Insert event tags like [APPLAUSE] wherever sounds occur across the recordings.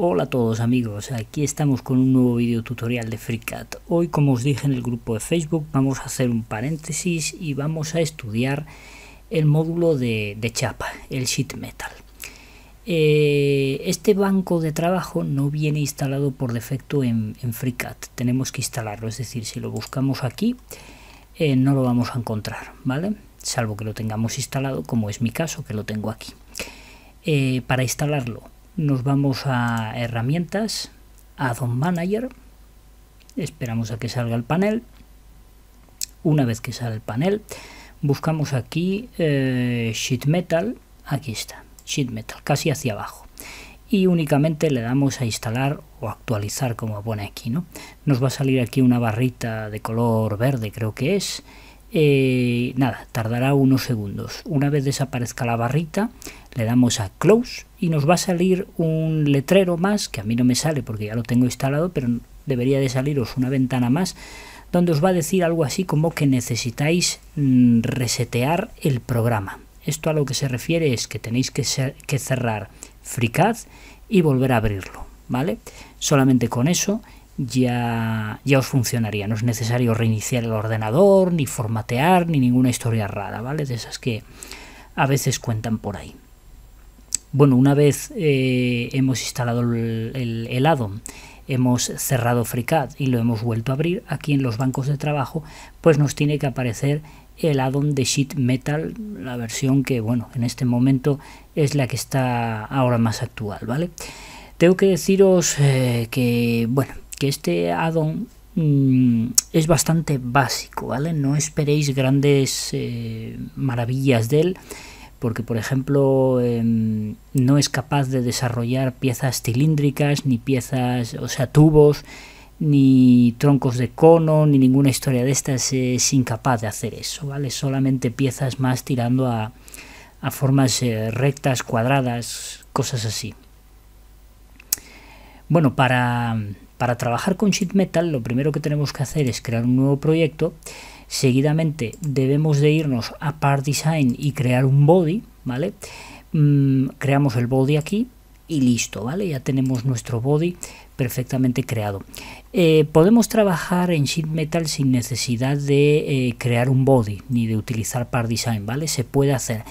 Hola a todos amigos, aquí estamos con un nuevo video tutorial de FreeCAD. Hoy como os dije en el grupo de Facebook vamos a hacer un paréntesis y vamos a estudiar el módulo de, chapa, el sheet metal. Eh, este banco de trabajo no viene instalado por defecto en, en FreeCAD, tenemos que instalarlo, es decir, si lo buscamos aquí eh, no lo vamos a encontrar, ¿vale? Salvo que lo tengamos instalado, como es mi caso que lo tengo aquí. Eh, para instalarlo nos vamos a herramientas, a Don Manager, esperamos a que salga el panel. Una vez que sale el panel, buscamos aquí eh, Sheet Metal, aquí está, Sheet Metal, casi hacia abajo. Y únicamente le damos a instalar o actualizar, como pone aquí, ¿no? Nos va a salir aquí una barrita de color verde, creo que es. Eh, nada, tardará unos segundos. Una vez desaparezca la barrita, le damos a close y nos va a salir un letrero más que a mí no me sale porque ya lo tengo instalado pero debería de saliros una ventana más donde os va a decir algo así como que necesitáis mm, resetear el programa esto a lo que se refiere es que tenéis que, que cerrar FreeCAD y volver a abrirlo vale solamente con eso ya, ya os funcionaría. No es necesario reiniciar el ordenador, ni formatear, ni ninguna historia rara, ¿vale? De esas que a veces cuentan por ahí. Bueno, una vez eh, hemos instalado el, addon, hemos cerrado FreeCAD y lo hemos vuelto a abrir, aquí en los bancos de trabajo, pues nos tiene que aparecer el addon de Sheet Metal, la versión que, bueno, en este momento es la que está ahora más actual, ¿vale? Tengo que deciros eh, que, bueno, que este addon mm, es bastante básico, ¿vale? No esperéis grandes eh, maravillas de él porque por ejemplo em, no es capaz de desarrollar piezas cilíndricas, ni piezas, o sea, tubos, ni troncos de cono, ni ninguna historia de estas es incapaz de hacer eso, ¿vale? Solamente piezas más tirando a, formas eh, rectas, cuadradas, cosas así. Bueno, para, para trabajar con sheet metal lo primero que tenemos que hacer es crear un nuevo proyecto Seguidamente debemos de irnos a Part Design y crear un body, ¿vale? Mm, creamos el body aquí y listo, ¿vale? Ya tenemos nuestro body perfectamente creado. Eh, podemos trabajar en Sheet Metal sin necesidad de eh, crear un body ni de utilizar Part Design, ¿vale? Se puede hacer.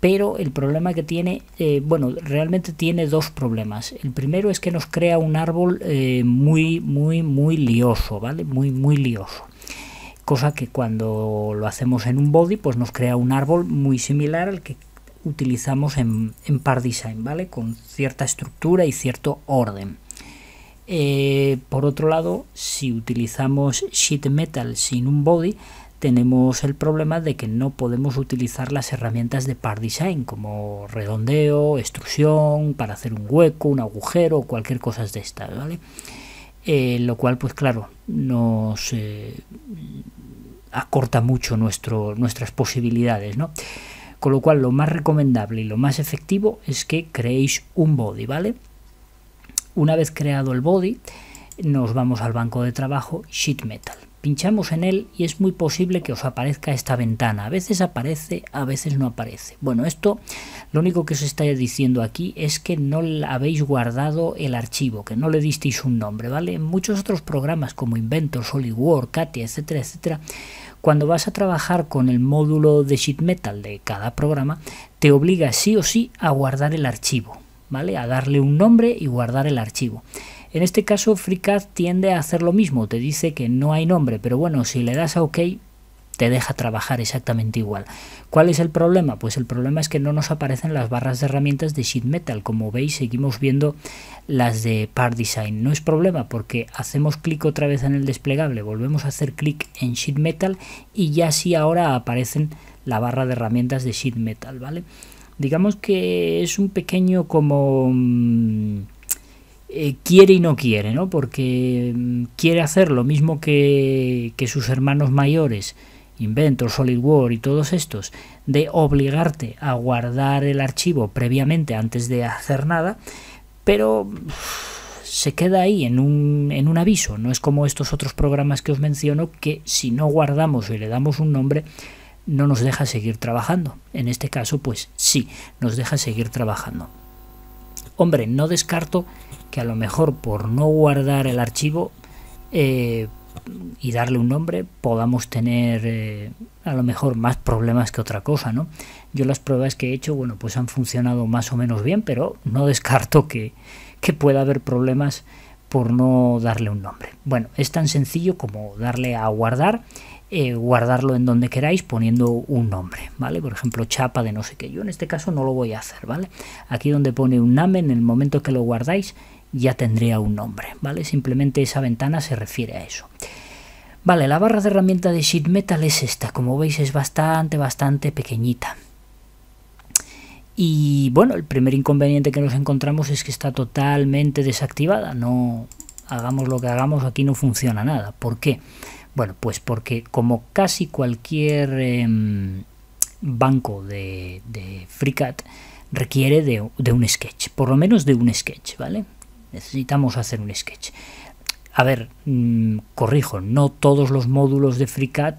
Pero el problema que tiene, eh, bueno, realmente tiene dos problemas. El primero es que nos crea un árbol muy, muy, muy lioso, ¿vale? Muy, muy lioso cosa que cuando lo hacemos en un body pues nos crea un árbol muy similar al que utilizamos en, en par design vale con cierta estructura y cierto orden eh, por otro lado si utilizamos sheet metal sin un body tenemos el problema de que no podemos utilizar las herramientas de par design como redondeo extrusión para hacer un hueco un agujero o cualquier cosa de estas vale eh, lo cual pues claro nos acorta mucho nuestras posibilidades, ¿no? Con lo cual lo más recomendable y lo más efectivo es que creéis un body, ¿vale? Una vez creado el body, nos vamos al banco de trabajo Sheet Metal. Pinchamos en él y es muy posible que os aparezca esta ventana. A veces aparece, a veces no aparece. Bueno, esto lo único que os está diciendo aquí es que no habéis guardado el archivo, que no le disteis un nombre, ¿vale? En muchos otros programas como Inventor, SolidWorks, Katia, etcétera, etcétera, cuando vas a trabajar con el módulo de sheet metal de cada programa, te obliga sí o sí a guardar el archivo, ¿vale? A darle un nombre y guardar el archivo. En este caso, FreeCAD tiende a hacer lo mismo, te dice que no hay nombre, pero bueno, si le das a OK, te deja trabajar exactamente igual. ¿Cuál es el problema? Pues el problema es que no nos aparecen las barras de herramientas de Sheet Metal. Como veis, seguimos viendo las de Part Design. No es problema porque hacemos clic otra vez en el desplegable, volvemos a hacer clic en Sheet Metal y ya sí ahora aparecen la barra de herramientas de Sheet Metal, ¿vale? Digamos que es un pequeño como mm, eh, quiere y no quiere, ¿no? Porque mm, quiere hacer lo mismo que, sus hermanos mayores, Inventor, SolidWorks y todos estos, de obligarte a guardar el archivo previamente antes de hacer nada, pero se queda ahí en un, en un aviso, no es como estos otros programas que os menciono que si no guardamos y le damos un nombre, no nos deja seguir trabajando. En este caso, pues sí, nos deja seguir trabajando. Hombre, no descarto a lo mejor por no guardar el archivo eh, y darle un nombre podamos tener eh, a lo mejor más problemas que otra cosa, ¿no? Yo las pruebas que he hecho, bueno, pues han funcionado más o menos bien, pero no descarto que, pueda haber problemas por no darle un nombre. Bueno, es tan sencillo como darle a guardar, eh, guardarlo en donde queráis poniendo un nombre, ¿vale? Por ejemplo, chapa de no sé qué. Yo en este caso no lo voy a hacer, ¿vale? Aquí donde pone un name, en el momento que lo guardáis, ya tendría un nombre, ¿vale? Simplemente esa ventana se refiere a eso. Vale, la barra de herramienta de Sheet Metal es esta, como veis es bastante, bastante pequeñita. Y bueno, el primer inconveniente que nos encontramos es que está totalmente desactivada, no hagamos lo que hagamos, aquí no funciona nada. ¿Por qué? Bueno, pues porque como casi cualquier em, banco de, FreeCAD requiere de un sketch, por lo menos de un sketch, ¿vale? necesitamos hacer un sketch. A ver, mm, corrijo, no todos los módulos de FreeCAD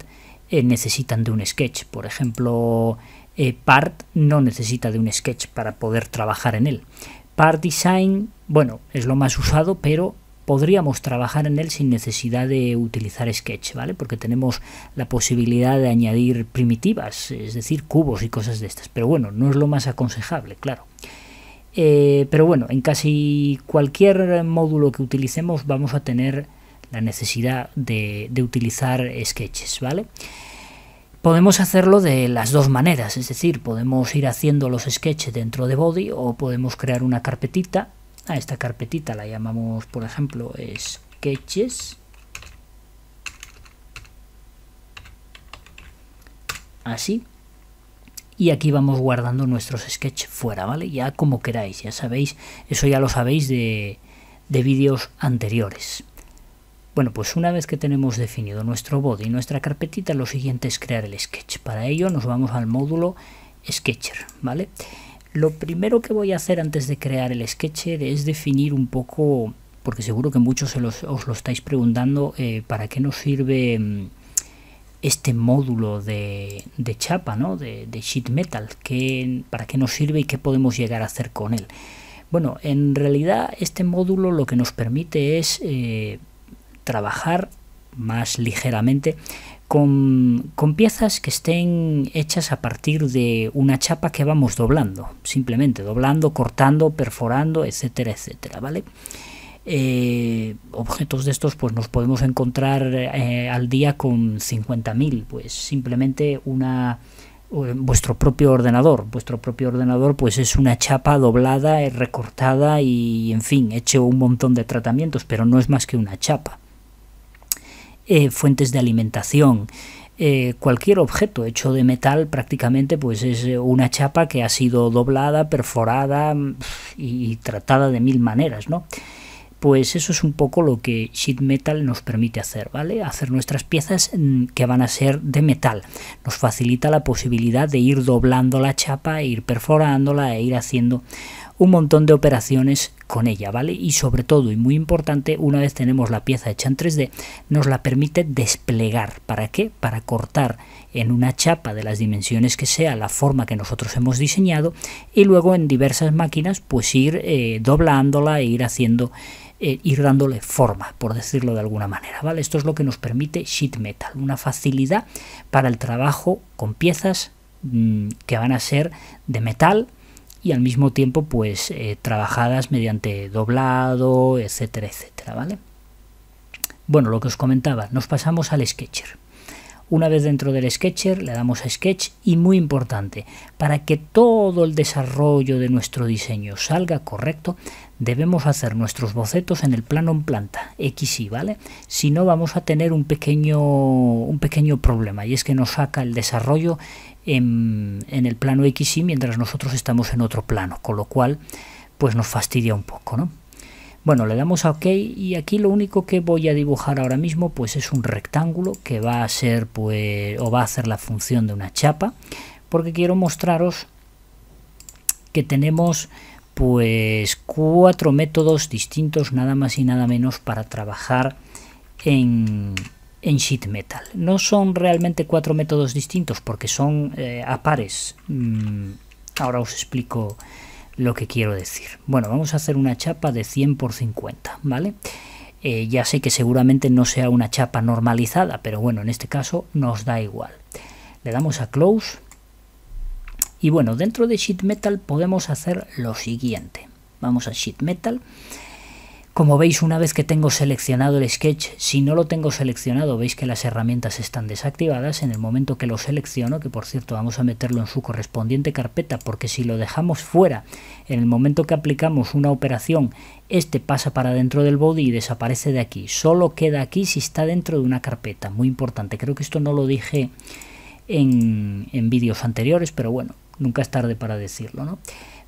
eh, necesitan de un sketch. Por ejemplo, eh, Part no necesita de un sketch para poder trabajar en él. Part Design, bueno, es lo más usado, pero podríamos trabajar en él sin necesidad de utilizar Sketch, ¿vale? Porque tenemos la posibilidad de añadir primitivas, es decir, cubos y cosas de estas. Pero bueno, no es lo más aconsejable, claro. Eh, pero bueno, en casi cualquier módulo que utilicemos vamos a tener la necesidad de, de utilizar sketches, ¿vale? Podemos hacerlo de las dos maneras, es decir, podemos ir haciendo los sketches dentro de Body o podemos crear una carpetita. A ah, esta carpetita la llamamos, por ejemplo, sketches. Así y aquí vamos guardando nuestros sketch fuera, ¿vale? Ya como queráis, ya sabéis, eso ya lo sabéis de, vídeos anteriores. Bueno, pues una vez que tenemos definido nuestro body y nuestra carpetita, lo siguiente es crear el sketch. Para ello nos vamos al módulo Sketcher, ¿vale? Lo primero que voy a hacer antes de crear el Sketcher es definir un poco, porque seguro que muchos os lo estáis preguntando, eh, para qué nos sirve mm, este módulo de, chapa, de, sheet metal, ¿qué, para qué nos sirve y qué podemos llegar a hacer con él. Bueno, en realidad este módulo lo que nos permite es eh, trabajar más ligeramente con, piezas que estén hechas a partir de una chapa que vamos doblando, simplemente doblando, cortando, perforando, etcétera, etcétera, ¿vale? vale eh, objetos de estos pues nos podemos encontrar eh, al día con 50.000, pues simplemente una eh, vuestro propio ordenador. Vuestro propio ordenador pues es una chapa doblada, recortada y en fin, hecho un montón de tratamientos, pero no es más que una chapa. fuentes de alimentación. cualquier objeto hecho de metal prácticamente pues es una chapa que ha sido doblada, perforada mm, y tratada de mil maneras, ¿no? pues eso es un poco lo que sheet metal nos permite hacer, ¿vale? Hacer nuestras piezas mm, que van a ser de metal. Nos facilita la posibilidad de ir doblando la chapa, e ir perforándola e ir haciendo un montón de operaciones con ella, ¿vale? Y sobre todo, y muy importante, una vez tenemos la pieza hecha en 3D, nos la permite desplegar. ¿Para qué? Para cortar en una chapa de las dimensiones que sea la forma que nosotros hemos diseñado y luego en diversas máquinas pues ir eh, doblándola e ir haciendo eh, ir dándole forma, por decirlo de alguna manera. ¿vale? Esto es lo que nos permite sheet metal, una facilidad para el trabajo con piezas mm, que van a ser de metal y al mismo tiempo pues eh, trabajadas mediante doblado, etcétera, etcétera, ¿vale? Bueno, lo que os comentaba, nos pasamos al Sketcher. Una vez dentro del Sketcher le damos a Sketch y muy importante, para que todo el desarrollo de nuestro diseño salga correcto, debemos hacer nuestros bocetos en el plano en planta XY, ¿vale? Si no vamos a tener un pequeño, un pequeño problema y es que nos saca el desarrollo en, el plano XY mientras nosotros estamos en otro plano, con lo cual pues nos fastidia un poco, ¿no? Bueno, le damos a OK y aquí lo único que voy a dibujar ahora mismo pues es un rectángulo que va a ser pues o va a hacer la función de una chapa porque quiero mostraros que tenemos pues cuatro métodos distintos nada más y nada menos para trabajar en, sheet metal. No son realmente cuatro métodos distintos porque son eh, a pares. Mm, ahora os explico lo que quiero decir. Bueno, vamos a hacer una chapa de 100 por 50, ¿vale? Eh, ya sé que seguramente no sea una chapa normalizada, pero bueno, en este caso nos da igual. Le damos a Close y bueno, dentro de sheet metal podemos hacer lo siguiente. Vamos a sheet metal. Como veis, una vez que tengo seleccionado el sketch, si no lo tengo seleccionado, veis que las herramientas están desactivadas. En el momento que lo selecciono, que por cierto vamos a meterlo en su correspondiente carpeta, porque si lo dejamos fuera, en el momento que aplicamos una operación, este pasa para dentro del body y desaparece de aquí. Solo queda aquí si está dentro de una carpeta. Muy importante, creo que esto no lo dije en, vídeos anteriores, pero bueno, nunca es tarde para decirlo, ¿no?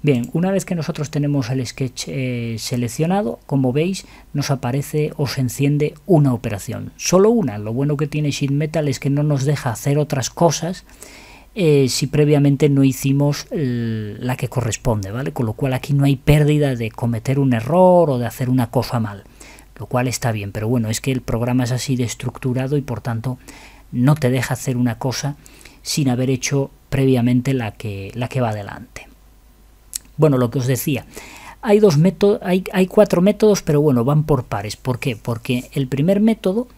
Bien, una vez que nosotros tenemos el sketch eh, seleccionado, como veis, nos aparece o se enciende una operación, solo una. Lo bueno que tiene Metal es que no nos deja hacer otras cosas eh, si previamente no hicimos la que corresponde, ¿vale? Con lo cual aquí no hay pérdida de cometer un error o de hacer una cosa mal, lo cual está bien, pero bueno, es que el programa es así de estructurado y por tanto no te deja hacer una cosa sin haber hecho previamente la que, la que va adelante. Bueno, lo que os decía, hay, dos métodos, hay, cuatro métodos, pero bueno, van por pares. ¿Por qué? Porque el primer método,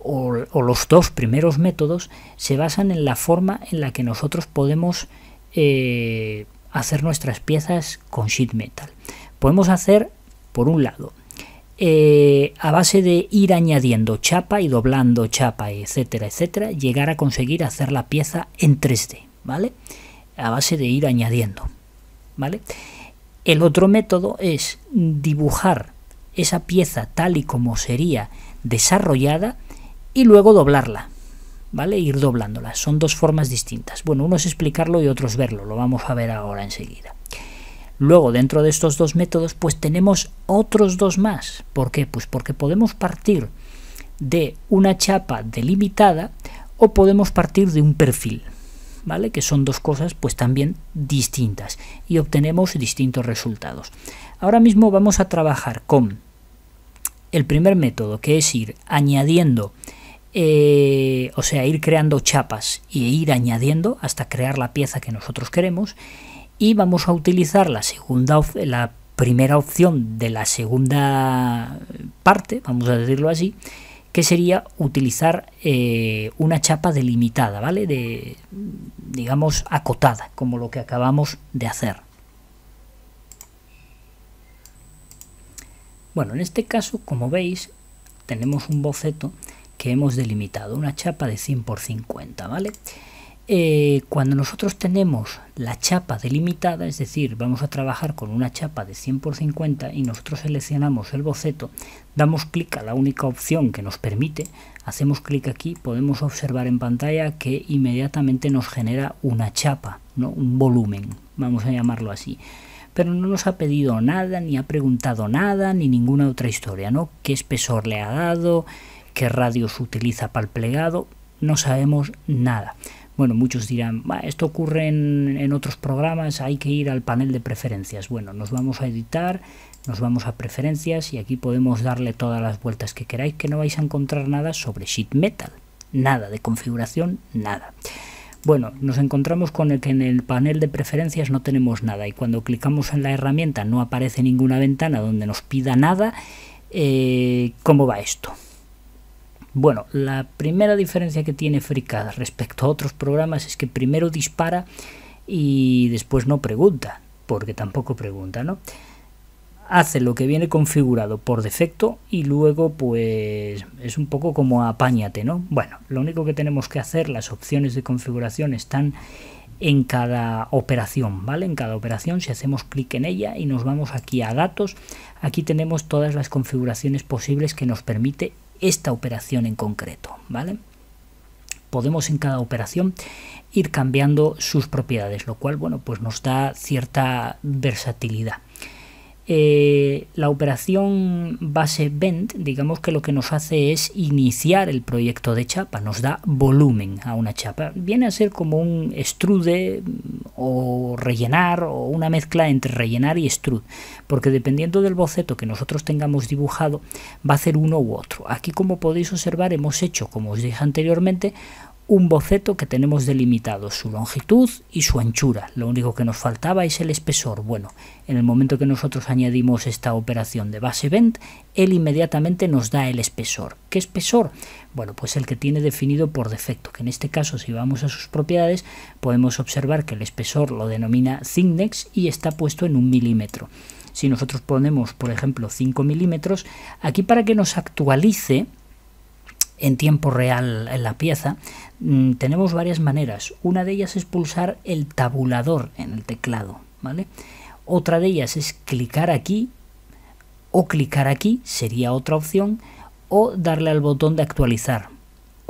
o, los dos primeros métodos, se basan en la forma en la que nosotros podemos eh, hacer nuestras piezas con sheet metal. Podemos hacer, por un lado, eh, a base de ir añadiendo chapa y doblando chapa, etcétera, etcétera, llegar a conseguir hacer la pieza en 3D, ¿vale? A base de ir añadiendo, ¿vale? El otro método es dibujar esa pieza tal y como sería desarrollada y luego doblarla, ¿vale? Ir doblándola. Son dos formas distintas. Bueno, uno es explicarlo y otro es verlo, lo vamos a ver ahora enseguida. Luego, dentro de estos dos métodos, pues tenemos otros dos más. ¿Por qué? Pues porque podemos partir de una chapa delimitada o podemos partir de un perfil, ¿vale? Que son dos cosas pues también distintas y obtenemos distintos resultados. Ahora mismo vamos a trabajar con el primer método, que es ir añadiendo, eh, o sea, ir creando chapas y ir añadiendo hasta crear la pieza que nosotros queremos y vamos a utilizar la segunda la primera opción de la segunda parte, vamos a decirlo así, que sería utilizar eh, una chapa delimitada, ¿vale? De, digamos, acotada, como lo que acabamos de hacer. Bueno, en este caso, como veis, tenemos un boceto que hemos delimitado, una chapa de 100 por 50, ¿vale? Eh, cuando nosotros tenemos la chapa delimitada, es decir, vamos a trabajar con una chapa de 100 por 50 y nosotros seleccionamos el boceto, damos clic a la única opción que nos permite, hacemos clic aquí, podemos observar en pantalla que inmediatamente nos genera una chapa, un volumen, vamos a llamarlo así. Pero no nos ha pedido nada, ni ha preguntado nada, ni ninguna otra historia, ¿no? ¿Qué espesor le ha dado? ¿Qué radios utiliza para el plegado? No sabemos nada. Bueno, muchos dirán, esto ocurre en, otros programas, hay que ir al panel de preferencias. Bueno, nos vamos a editar, nos vamos a preferencias y aquí podemos darle todas las vueltas que queráis, que no vais a encontrar nada sobre sheet metal. Nada de configuración, nada. Bueno, nos encontramos con el que en el panel de preferencias no tenemos nada y cuando clicamos en la herramienta no aparece ninguna ventana donde nos pida nada. Eh, ¿Cómo va esto? Bueno, la primera diferencia que tiene FreeCAD respecto a otros programas es que primero dispara y después no pregunta, porque tampoco pregunta, ¿no? Hace lo que viene configurado por defecto y luego pues es un poco como apáñate, ¿no? Bueno, lo único que tenemos que hacer, las opciones de configuración están en cada operación, ¿vale? En cada operación, si hacemos clic en ella y nos vamos aquí a datos, aquí tenemos todas las configuraciones posibles que nos permite esta operación en concreto, ¿vale? Podemos en cada operación ir cambiando sus propiedades, lo cual, bueno, pues nos da cierta versatilidad. Eh, la operación base bend, digamos que lo que nos hace es iniciar el proyecto de chapa, nos da volumen a una chapa. Viene a ser como un extrude mm, o rellenar o una mezcla entre rellenar y extrude, porque dependiendo del boceto que nosotros tengamos dibujado, va a ser uno u otro. Aquí, como podéis observar, hemos hecho, como os dije anteriormente, un boceto que tenemos delimitado, su longitud y su anchura. Lo único que nos faltaba es el espesor. Bueno, en el momento que nosotros añadimos esta operación de base bend, él inmediatamente nos da el espesor. ¿Qué espesor? Bueno, pues el que tiene definido por defecto, que en este caso si vamos a sus propiedades podemos observar que el espesor lo denomina thickness y está puesto en un milímetro. Si nosotros ponemos, por ejemplo, 5 milímetros, aquí para que nos actualice, en tiempo real en la pieza, mm, tenemos varias maneras. Una de ellas es pulsar el tabulador en el teclado, ¿vale? Otra de ellas es clicar aquí o clicar aquí, sería otra opción, o darle al botón de actualizar,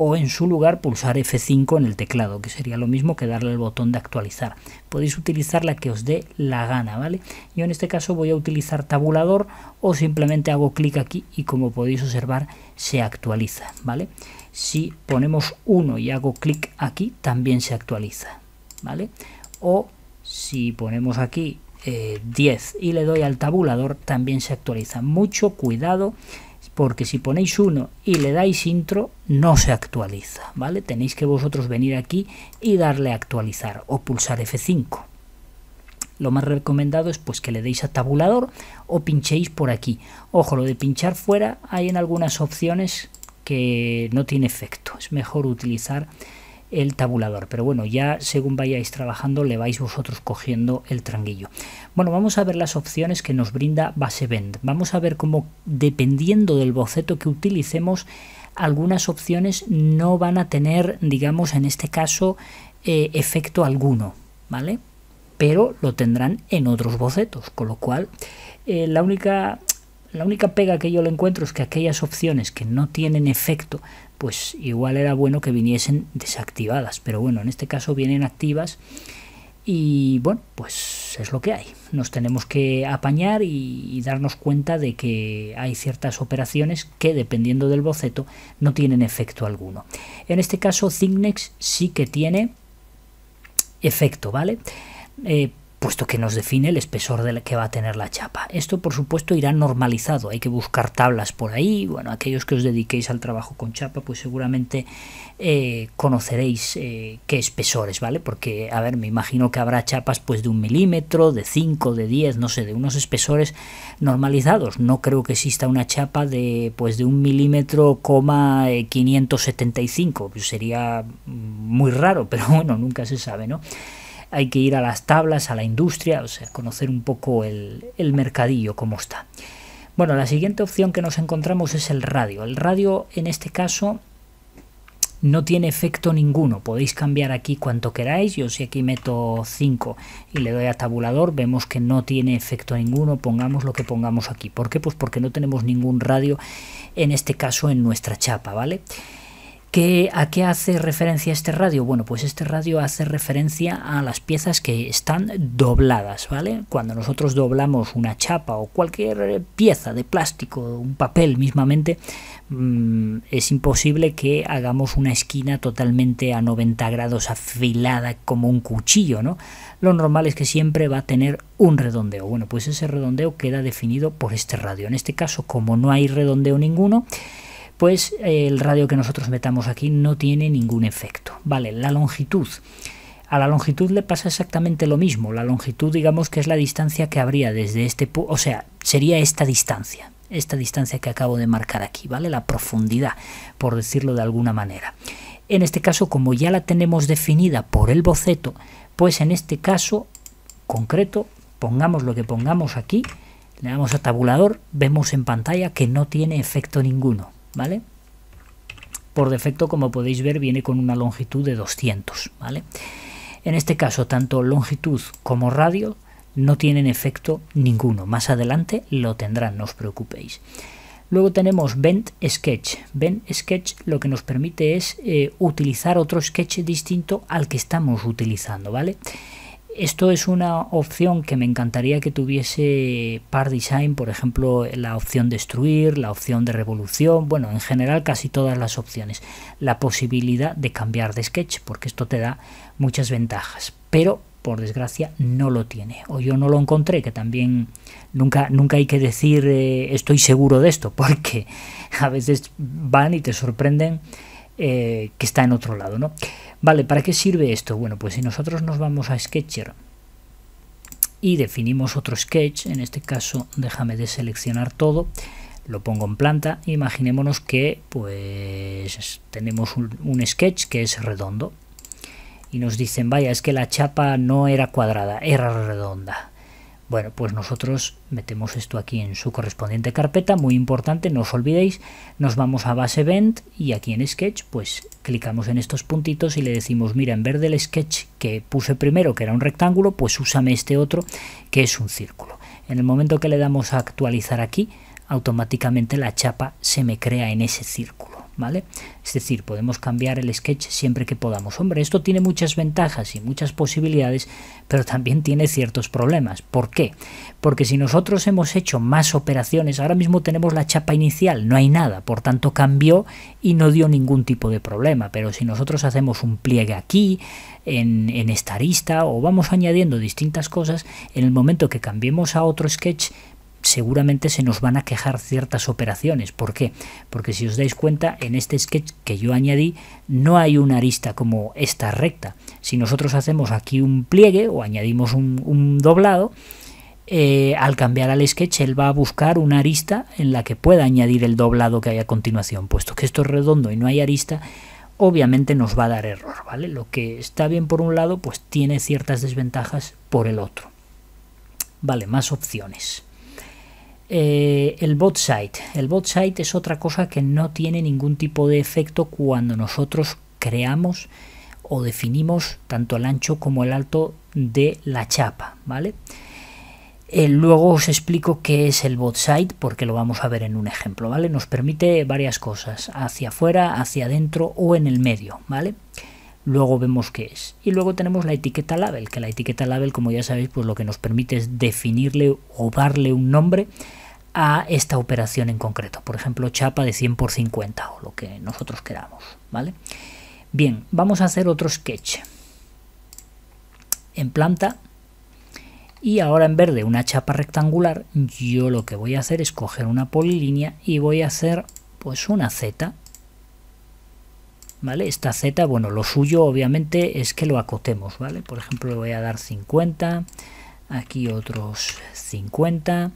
o en su lugar pulsar F5 en el teclado, que sería lo mismo que darle al botón de actualizar. Podéis utilizar la que os dé la gana, ¿vale? Yo en este caso voy a utilizar tabulador o simplemente hago clic aquí y como podéis observar se actualiza, ¿vale? Si ponemos 1 y hago clic aquí también se actualiza, ¿vale? O si ponemos aquí 10 eh, y le doy al tabulador también se actualiza. Mucho cuidado porque si ponéis uno y le dais intro, no se actualiza, ¿vale? Tenéis que vosotros venir aquí y darle a actualizar o pulsar F5. Lo más recomendado es pues que le deis a tabulador o pinchéis por aquí. Ojo, lo de pinchar fuera hay en algunas opciones que no tiene efecto. Es mejor utilizar el tabulador. Pero bueno, ya según vayáis trabajando le vais vosotros cogiendo el tranguillo. Bueno, vamos a ver las opciones que nos brinda Basebend. Vamos a ver cómo dependiendo del boceto que utilicemos, algunas opciones no van a tener, digamos, en este caso, eh, efecto alguno, ¿vale? Pero lo tendrán en otros bocetos, con lo cual eh, la única la única pega que yo le encuentro es que aquellas opciones que no tienen efecto pues igual era bueno que viniesen desactivadas. Pero bueno, en este caso vienen activas y bueno, pues es lo que hay. Nos tenemos que apañar y, darnos cuenta de que hay ciertas operaciones que, dependiendo del boceto, no tienen efecto alguno. En este caso, Cygnex sí que tiene efecto, ¿vale? Eh, puesto que nos define el espesor de que va a tener la chapa. Esto, por supuesto, irá normalizado. Hay que buscar tablas por ahí. Bueno, aquellos que os dediquéis al trabajo con chapa, pues seguramente eh, conoceréis eh, qué espesores, ¿vale? Porque, a ver, me imagino que habrá chapas pues de un milímetro, de 5, de 10, no sé, de unos espesores normalizados. No creo que exista una chapa de pues de un milímetro, coma 575. Eh, pues sería mm, muy raro, pero [LAUGHS] bueno, nunca se sabe, ¿no? hay que ir a las tablas, a la industria, o sea, conocer un poco el, mercadillo, cómo está. Bueno, la siguiente opción que nos encontramos es el radio. El radio, en este caso, no tiene efecto ninguno. Podéis cambiar aquí cuanto queráis. Yo si aquí meto 5 y le doy a tabulador, vemos que no tiene efecto ninguno. Pongamos lo que pongamos aquí. ¿Por qué? Pues porque no tenemos ningún radio, en este caso, en nuestra chapa, ¿vale? vale ¿Qué, ¿A qué hace referencia este radio? Bueno, pues este radio hace referencia a las piezas que están dobladas, ¿vale? Cuando nosotros doblamos una chapa o cualquier pieza de plástico, un papel mismamente, mm, es imposible que hagamos una esquina totalmente a 90 grados afilada como un cuchillo, ¿no? Lo normal es que siempre va a tener un redondeo. Bueno, pues ese redondeo queda definido por este radio. En este caso, como no hay redondeo ninguno, pues el radio que nosotros metamos aquí no tiene ningún efecto. Vale, la longitud. A la longitud le pasa exactamente lo mismo. La longitud, digamos que es la distancia que habría desde este punto, o sea, sería esta distancia, esta distancia que acabo de marcar aquí, ¿vale? La profundidad, por decirlo de alguna manera. En este caso, como ya la tenemos definida por el boceto, pues en este caso concreto, pongamos lo que pongamos aquí, le damos a tabulador, vemos en pantalla que no tiene efecto ninguno. ¿vale? Por defecto, como podéis ver, viene con una longitud de 200, ¿vale? En este caso, tanto longitud como radio no tienen efecto ninguno. Más adelante lo tendrán, no os preocupéis. Luego tenemos Bend Sketch. Bend Sketch lo que nos permite es eh, utilizar otro sketch distinto al que estamos utilizando, ¿vale? vale esto es una opción que me encantaría que tuviese Par Design, por ejemplo, la opción destruir, la opción de revolución, bueno, en general casi todas las opciones. La posibilidad de cambiar de sketch, porque esto te da muchas ventajas, pero por desgracia no lo tiene. O yo no lo encontré, que también nunca, nunca hay que decir eh, estoy seguro de esto, [LAUGHS] porque a veces van y te sorprenden eh, que está en otro lado, ¿no? Vale, ¿para qué sirve esto? Bueno, pues si nosotros nos vamos a Sketcher y definimos otro sketch, en este caso déjame deseleccionar todo, lo pongo en planta, imaginémonos que pues tenemos un, un sketch que es redondo y nos dicen, vaya, es que la chapa no era cuadrada, era redonda. Bueno, pues nosotros metemos esto aquí en su correspondiente carpeta, muy importante, no os olvidéis, nos vamos a base event y aquí en sketch pues clicamos en estos puntitos y le decimos, mira, en vez del sketch que puse primero que era un rectángulo, pues úsame este otro que es un círculo. En el momento que le damos a actualizar aquí, automáticamente la chapa se me crea en ese círculo. Es decir, podemos cambiar el sketch siempre que podamos. Hombre, esto tiene muchas ventajas y muchas posibilidades, pero también tiene ciertos problemas. ¿Por qué? Porque si nosotros hemos hecho más operaciones, ahora mismo tenemos la chapa inicial, no hay nada, por tanto cambió y no dio ningún tipo de problema, pero si nosotros hacemos un pliegue aquí, en, en esta arista, o vamos añadiendo distintas cosas, en el momento que cambiemos a otro sketch, seguramente se nos van a quejar ciertas operaciones. ¿Por qué? Porque si os dais cuenta, en este sketch que yo añadí no hay una arista como esta recta. Si nosotros hacemos aquí un pliegue o añadimos un, doblado, eh, al cambiar al sketch él va a buscar una arista en la que pueda añadir el doblado que hay a continuación. Puesto que esto es redondo y no hay arista, obviamente nos va a dar error, ¿vale? Lo que está bien por un lado, pues tiene ciertas desventajas por el otro. Vale, más opciones. Eh, el bot site. El bot site es otra cosa que no tiene ningún tipo de efecto cuando nosotros creamos o definimos tanto el ancho como el alto de la chapa, ¿vale? Eh, luego os explico qué es el bot site porque lo vamos a ver en un ejemplo, ¿vale? Nos permite varias cosas, hacia afuera, hacia adentro o en el medio, ¿vale? luego vemos qué es. Y luego tenemos la etiqueta label, que la etiqueta label, como ya sabéis, pues lo que nos permite es definirle o darle un nombre a esta operación en concreto. Por ejemplo, chapa de 100 por 50 o lo que nosotros queramos. ¿vale? Bien, vamos a hacer otro sketch en planta y ahora en vez de una chapa rectangular yo lo que voy a hacer es coger una polilínea y voy a hacer pues una Z ¿vale? esta Z, bueno lo suyo obviamente es que lo acotemos ¿vale? por ejemplo le voy a dar 50 aquí otros 50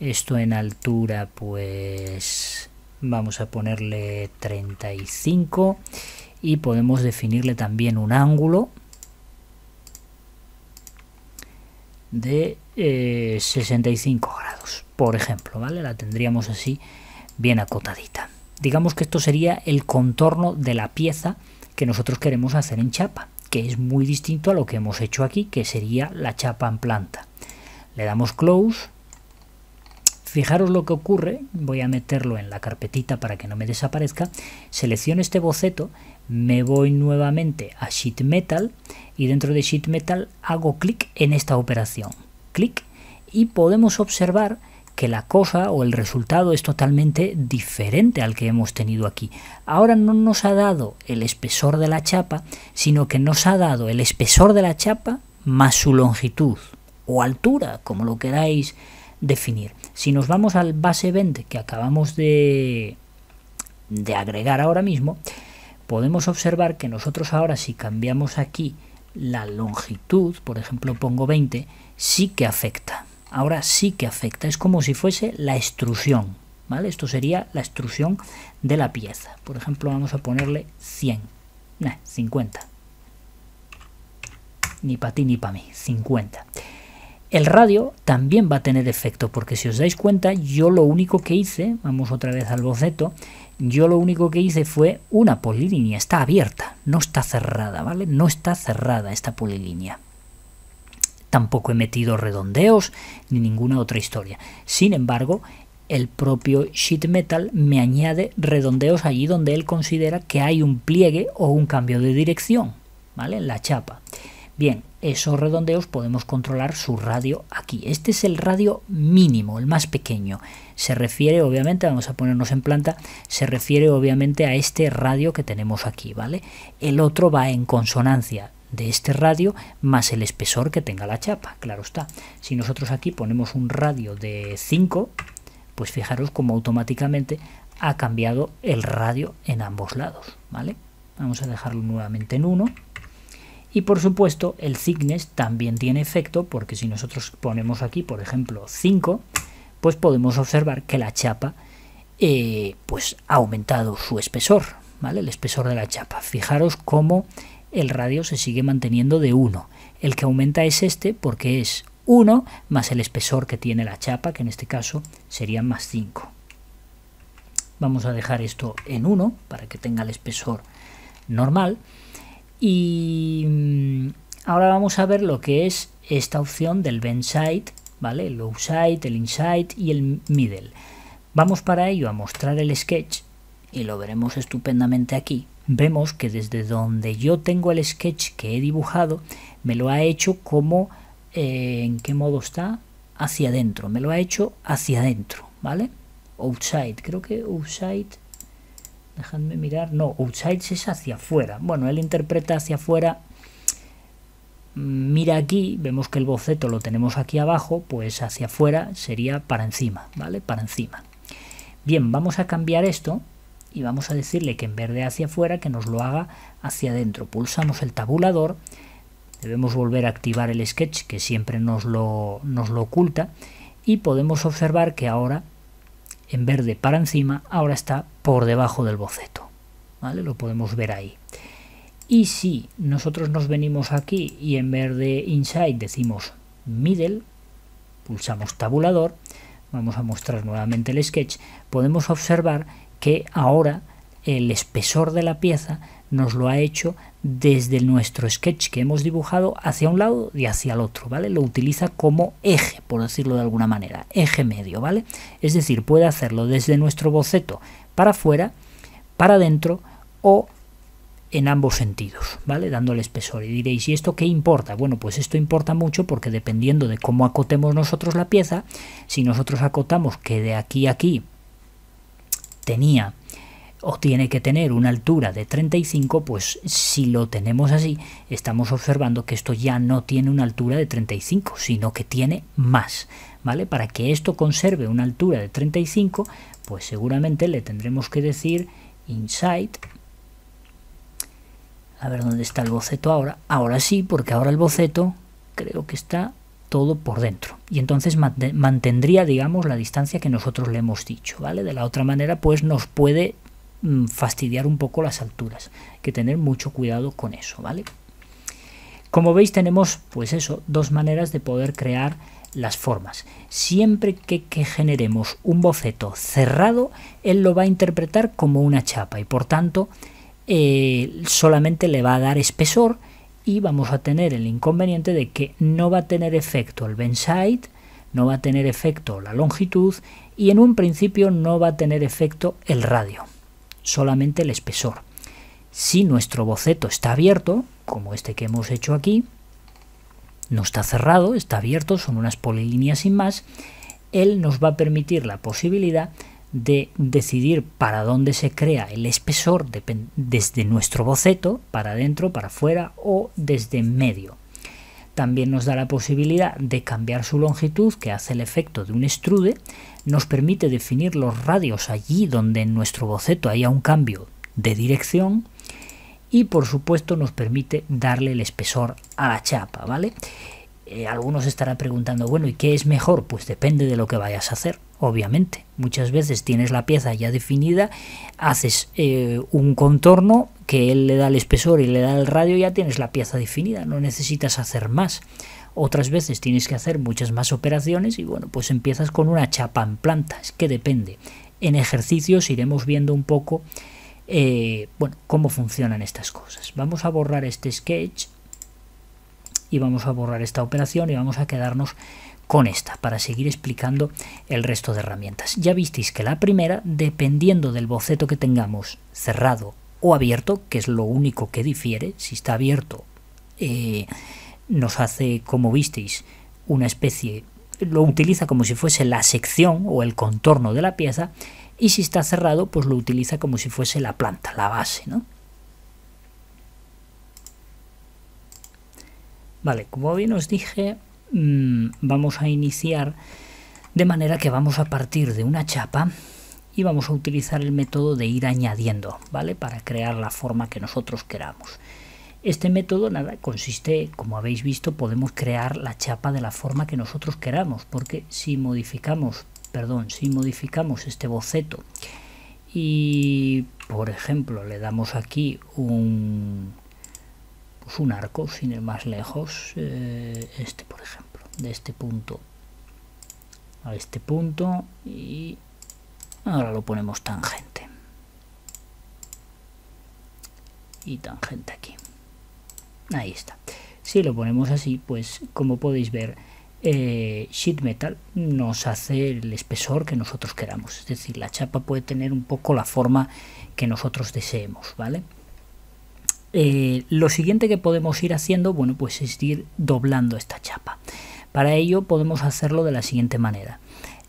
esto en altura, pues vamos a ponerle 35 y podemos definirle también un ángulo de 65 eh, grados, por ejemplo, ¿vale? La tendríamos así bien acotadita. Digamos que esto sería el contorno de la pieza que nosotros queremos hacer en chapa, que es muy distinto a lo que hemos hecho aquí, que sería la chapa en planta. Le damos close Fijaros lo que ocurre, voy a meterlo en la carpetita para que no me desaparezca, selecciono este boceto, me voy nuevamente a Sheet Metal y dentro de Sheet Metal hago clic en esta operación, clic y podemos observar que la cosa o el resultado es totalmente diferente al que hemos tenido aquí. Ahora no nos ha dado el espesor de la chapa, sino que nos ha dado el espesor de la chapa más su longitud o altura, como lo queráis definir. Si nos vamos al base 20 que acabamos de, de agregar ahora mismo, podemos observar que nosotros ahora si cambiamos aquí la longitud, por ejemplo pongo 20, sí que afecta. Ahora sí que afecta, es como si fuese la extrusión, ¿vale? Esto sería la extrusión de la pieza. Por ejemplo, vamos a ponerle 100, 50. Ni para ti ni para mí, 50. El radio también va a tener efecto, porque si os dais cuenta, yo lo único que hice, vamos otra vez al boceto, yo lo único que hice fue una polilínea, está abierta, no está cerrada, ¿vale? No está cerrada esta polilínea. Tampoco he metido redondeos ni ninguna otra historia. Sin embargo, el propio sheet metal me añade redondeos allí donde él considera que hay un pliegue o un cambio de dirección, ¿vale? En la chapa. Bien, esos redondeos podemos controlar su radio aquí. Este es el radio mínimo, el más pequeño. Se refiere, obviamente, vamos a ponernos en planta, se refiere obviamente a este radio que tenemos aquí, ¿vale? El otro va en consonancia de este radio más el espesor que tenga la chapa, claro está. Si nosotros aquí ponemos un radio de 5, pues fijaros cómo automáticamente ha cambiado el radio en ambos lados, ¿vale? Vamos a dejarlo nuevamente en 1 y por supuesto, el thickness también tiene efecto porque si nosotros ponemos aquí, por ejemplo, 5, pues podemos observar que la chapa eh, pues ha aumentado su espesor, ¿vale? El espesor de la chapa. Fijaros cómo el radio se sigue manteniendo de 1. El que aumenta es este porque es 1 más el espesor que tiene la chapa, que en este caso sería más 5. Vamos a dejar esto en 1 para que tenga el espesor normal. Y mm, ahora vamos a ver lo que es esta opción del bend ¿vale? El Outside, el inside y el middle. Vamos para ello a mostrar el sketch y lo veremos estupendamente aquí. Vemos que desde donde yo tengo el sketch que he dibujado, me lo ha hecho como, eh, ¿en qué modo está? Hacia adentro, me lo ha hecho hacia adentro, ¿vale? Outside, creo que outside Dejadme mirar. No, outside es hacia afuera. Bueno, él interpreta hacia afuera. Mm, mira aquí, vemos que el boceto lo tenemos aquí abajo, pues hacia afuera sería para encima, ¿vale? Para encima. Bien, vamos a cambiar esto y vamos a decirle que en vez de hacia afuera, que nos lo haga hacia adentro. Pulsamos el tabulador, debemos volver a activar el sketch que siempre nos lo, nos lo oculta y podemos observar que ahora en verde para encima, ahora está por debajo del boceto. ¿vale? Lo podemos ver ahí. Y si nosotros nos venimos aquí y en verde Inside decimos Middle, pulsamos tabulador, vamos a mostrar nuevamente el sketch, podemos observar que ahora el espesor de la pieza nos lo ha hecho desde nuestro sketch que hemos dibujado hacia un lado y hacia el otro, ¿vale? Lo utiliza como eje, por decirlo de alguna manera, eje medio, ¿vale? Es decir, puede hacerlo desde nuestro boceto para afuera, para adentro o en ambos sentidos, ¿vale? el espesor. Y diréis, ¿y esto qué importa? Bueno, pues esto importa mucho porque dependiendo de cómo acotemos nosotros la pieza, si nosotros acotamos que de aquí a aquí tenía o tiene que tener una altura de 35, pues si lo tenemos así, estamos observando que esto ya no tiene una altura de 35, sino que tiene más. ¿Vale? Para que esto conserve una altura de 35, pues seguramente le tendremos que decir inside. A ver dónde está el boceto ahora. Ahora sí, porque ahora el boceto creo que está todo por dentro. Y entonces mantendría, digamos, la distancia que nosotros le hemos dicho, ¿vale? De la otra manera, pues nos puede Mm, fastidiar un poco las alturas. Hay que tener mucho cuidado con eso, ¿vale? Como veis tenemos, pues eso, dos maneras de poder crear las formas. Siempre que, generemos un boceto cerrado, él lo va a interpretar como una chapa y por tanto eh, solamente le va a dar espesor y vamos a tener el inconveniente de que no va a tener efecto el bend side, no va a tener efecto la longitud y en un principio no va a tener efecto el radio solamente el espesor. Si nuestro boceto está abierto, como este que hemos hecho aquí, no está cerrado, está abierto, son unas polilíneas sin más, él nos va a permitir la posibilidad de decidir para dónde se crea el espesor desde nuestro boceto, para adentro, para afuera o desde en medio también nos da la posibilidad de cambiar su longitud, que hace el efecto de un extrude, nos permite definir los radios allí donde en nuestro boceto haya un cambio de dirección y por supuesto nos permite darle el espesor a la chapa, ¿vale? Eh, algunos estarán preguntando, bueno, ¿y qué es mejor? Pues depende de lo que vayas a hacer, obviamente. Muchas veces tienes la pieza ya definida, haces eh, un contorno que él le da el espesor y le da el radio, ya tienes la pieza definida, no necesitas hacer más. Otras veces tienes que hacer muchas más operaciones y bueno, pues empiezas con una chapa en planta. es que depende. En ejercicios iremos viendo un poco eh, bueno, cómo funcionan estas cosas. Vamos a borrar este sketch y vamos a borrar esta operación y vamos a quedarnos con esta para seguir explicando el resto de herramientas. Ya visteis que la primera, dependiendo del boceto que tengamos cerrado o abierto, que es lo único que difiere, si está abierto eh, nos hace, como visteis, una especie, lo utiliza como si fuese la sección o el contorno de la pieza, y si está cerrado, pues lo utiliza como si fuese la planta, la base, ¿no? Vale, como bien os dije, mm, vamos a iniciar de manera que vamos a partir de una chapa y vamos a utilizar el método de ir añadiendo, ¿vale? Para crear la forma que nosotros queramos. Este método, nada, consiste, como habéis visto, podemos crear la chapa de la forma que nosotros queramos, porque si modificamos, perdón, si modificamos este boceto y, por ejemplo, le damos aquí un, pues, un arco, sin el más lejos, eh, este por ejemplo, de este punto a este punto y ahora lo ponemos tangente y tangente aquí ahí está si lo ponemos así pues como podéis ver eh, sheet metal nos hace el espesor que nosotros queramos es decir la chapa puede tener un poco la forma que nosotros deseemos vale eh, lo siguiente que podemos ir haciendo, bueno, pues es ir doblando esta chapa. Para ello podemos hacerlo de la siguiente manera.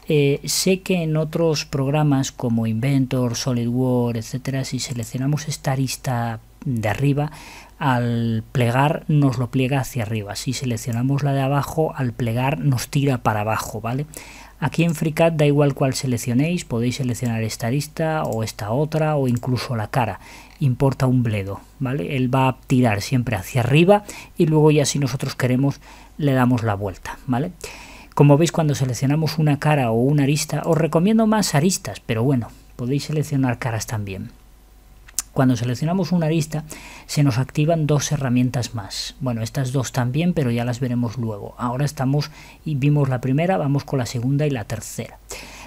Eh, sé que en otros programas como Inventor, SolidWorks, etcétera, si seleccionamos esta arista de arriba, al plegar nos lo pliega hacia arriba. Si seleccionamos la de abajo, al plegar nos tira para abajo, ¿vale? Aquí en FreeCAD da igual cuál seleccionéis, podéis seleccionar esta arista o esta otra o incluso la cara importa un bledo, ¿vale? Él va a tirar siempre hacia arriba y luego ya si nosotros queremos le damos la vuelta, ¿vale? Como veis cuando seleccionamos una cara o una arista, os recomiendo más aristas, pero bueno, podéis seleccionar caras también. Cuando seleccionamos una arista se nos activan dos herramientas más. Bueno, estas dos también, pero ya las veremos luego. Ahora estamos y vimos la primera, vamos con la segunda y la tercera.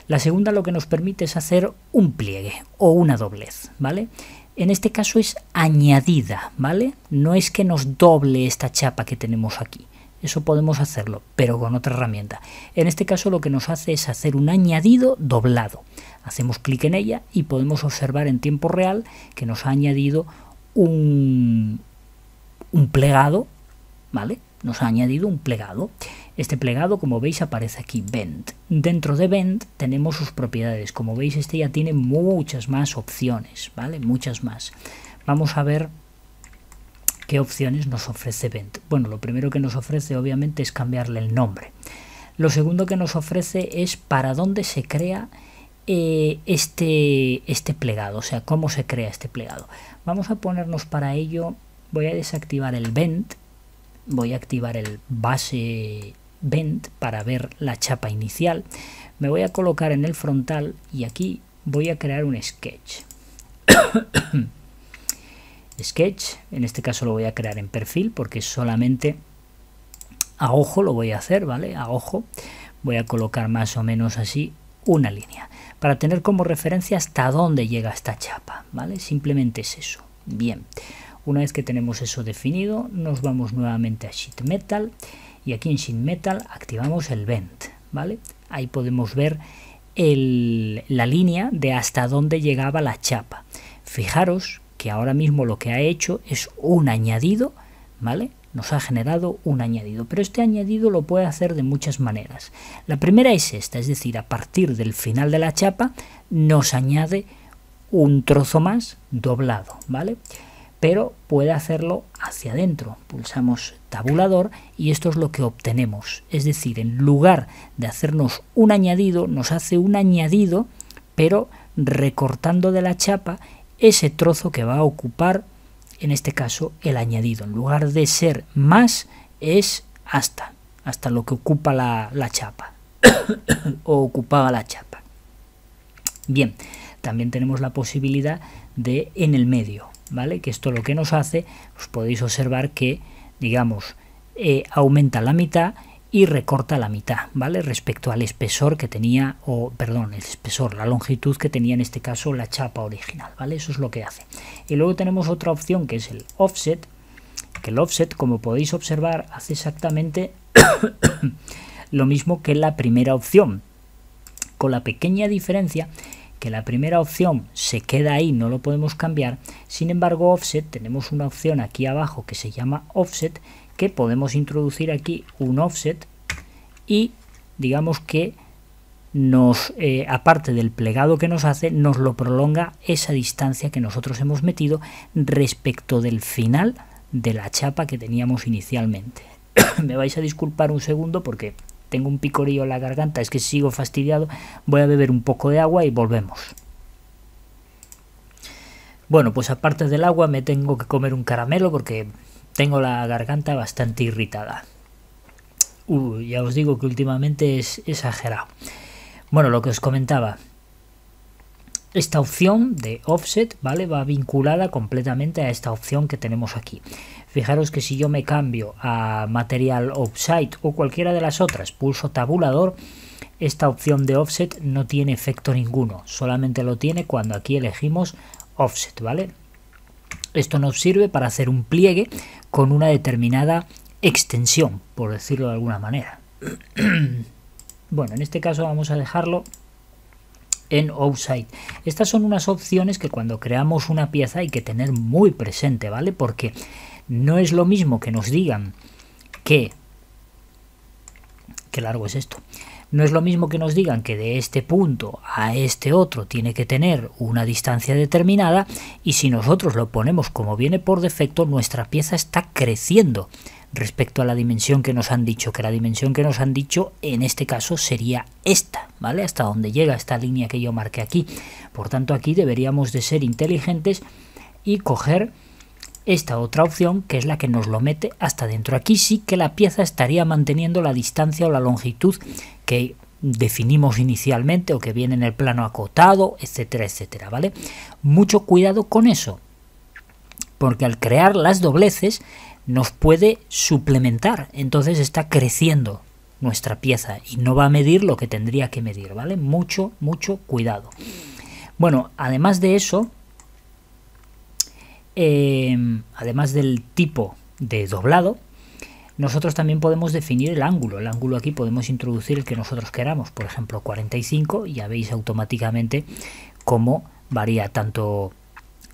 La segunda lo que nos permite es hacer un pliegue o una doblez, ¿vale? en este caso es añadida, ¿vale? No es que nos doble esta chapa que tenemos aquí. Eso podemos hacerlo, pero con otra herramienta. En este caso lo que nos hace es hacer un añadido doblado. Hacemos clic en ella y podemos observar en tiempo real que nos ha añadido un, un plegado, ¿vale? Nos ha añadido un plegado. Este plegado, como veis, aparece aquí, Bend. Dentro de Bend tenemos sus propiedades. Como veis, este ya tiene muchas más opciones, ¿vale? Muchas más. Vamos a ver qué opciones nos ofrece Bend. Bueno, lo primero que nos ofrece, obviamente, es cambiarle el nombre. Lo segundo que nos ofrece es para dónde se crea eh, este, este plegado, o sea, cómo se crea este plegado. Vamos a ponernos para ello, voy a desactivar el Bend, voy a activar el base Bend para ver la chapa inicial, me voy a colocar en el frontal y aquí voy a crear un sketch. [COUGHS] sketch, en este caso lo voy a crear en perfil porque solamente a ojo lo voy a hacer, ¿vale? A ojo voy a colocar más o menos así una línea para tener como referencia hasta dónde llega esta chapa, ¿vale? Simplemente es eso. Bien, una vez que tenemos eso definido, nos vamos nuevamente a Sheet Metal y aquí en sin Metal activamos el Vent, ¿vale? Ahí podemos ver la línea de hasta dónde llegaba la chapa. Fijaros que ahora mismo lo que ha hecho es un añadido, ¿vale? Nos ha generado un añadido, pero este añadido lo puede hacer de muchas maneras. La primera es esta, es decir, a partir del final de la chapa nos añade un trozo más doblado, ¿vale? pero puede hacerlo hacia adentro. Pulsamos tabulador y esto es lo que obtenemos. Es decir, en lugar de hacernos un añadido, nos hace un añadido, pero recortando de la chapa ese trozo que va a ocupar, en este caso, el añadido. En lugar de ser más, es hasta, hasta lo que ocupa la, chapa [COUGHS] o ocupaba la chapa. Bien, también tenemos la posibilidad de en el medio. ¿vale? Que esto lo que nos hace, os pues podéis observar que, digamos, eh, aumenta la mitad y recorta la mitad, ¿vale? Respecto al espesor que tenía, o perdón, el espesor, la longitud que tenía en este caso la chapa original, ¿vale? Eso es lo que hace. Y luego tenemos otra opción que es el offset, que el offset, como podéis observar, hace exactamente [COUGHS] lo mismo que la primera opción, con la pequeña diferencia que la primera opción se queda ahí, no lo podemos cambiar. Sin embargo, offset, tenemos una opción aquí abajo que se llama offset, que podemos introducir aquí un offset y digamos que nos, eh, aparte del plegado que nos hace, nos lo prolonga esa distancia que nosotros hemos metido respecto del final de la chapa que teníamos inicialmente. [COUGHS] Me vais a disculpar un segundo porque tengo un picorío en la garganta, es que sigo fastidiado, voy a beber un poco de agua y volvemos. Bueno, pues aparte del agua me tengo que comer un caramelo porque tengo la garganta bastante irritada. Uh, ya os digo que últimamente es exagerado. Bueno, lo que os comentaba. Esta opción de offset, ¿vale? Va vinculada completamente a esta opción que tenemos aquí. Fijaros que si yo me cambio a material offside o cualquiera de las otras, pulso tabulador, esta opción de offset no tiene efecto ninguno, solamente lo tiene cuando aquí elegimos offset, ¿vale? Esto nos sirve para hacer un pliegue con una determinada extensión, por decirlo de alguna manera. [CLEARS THROAT] bueno, en este caso vamos a dejarlo en outside. Estas son unas opciones que cuando creamos una pieza hay que tener muy presente, ¿vale? Porque no es lo mismo que nos digan que... ¿Qué largo es esto? No es lo mismo que nos digan que de este punto a este otro tiene que tener una distancia determinada y si nosotros lo ponemos como viene por defecto, nuestra pieza está creciendo respecto a la dimensión que nos han dicho, que la dimensión que nos han dicho en este caso sería esta, ¿vale? Hasta donde llega esta línea que yo marqué aquí. Por tanto, aquí deberíamos de ser inteligentes y coger esta otra opción que es la que nos lo mete hasta dentro. Aquí sí que la pieza estaría manteniendo la distancia o la longitud que definimos inicialmente o que viene en el plano acotado, etcétera, etcétera, ¿vale? Mucho cuidado con eso, porque al crear las dobleces nos puede suplementar. Entonces está creciendo nuestra pieza y no va a medir lo que tendría que medir, ¿vale? Mucho, mucho cuidado. Bueno, además de eso, em, además del tipo de doblado, nosotros también podemos definir el ángulo. El ángulo aquí podemos introducir el que nosotros queramos, por ejemplo 45, y ya veis automáticamente cómo varía tanto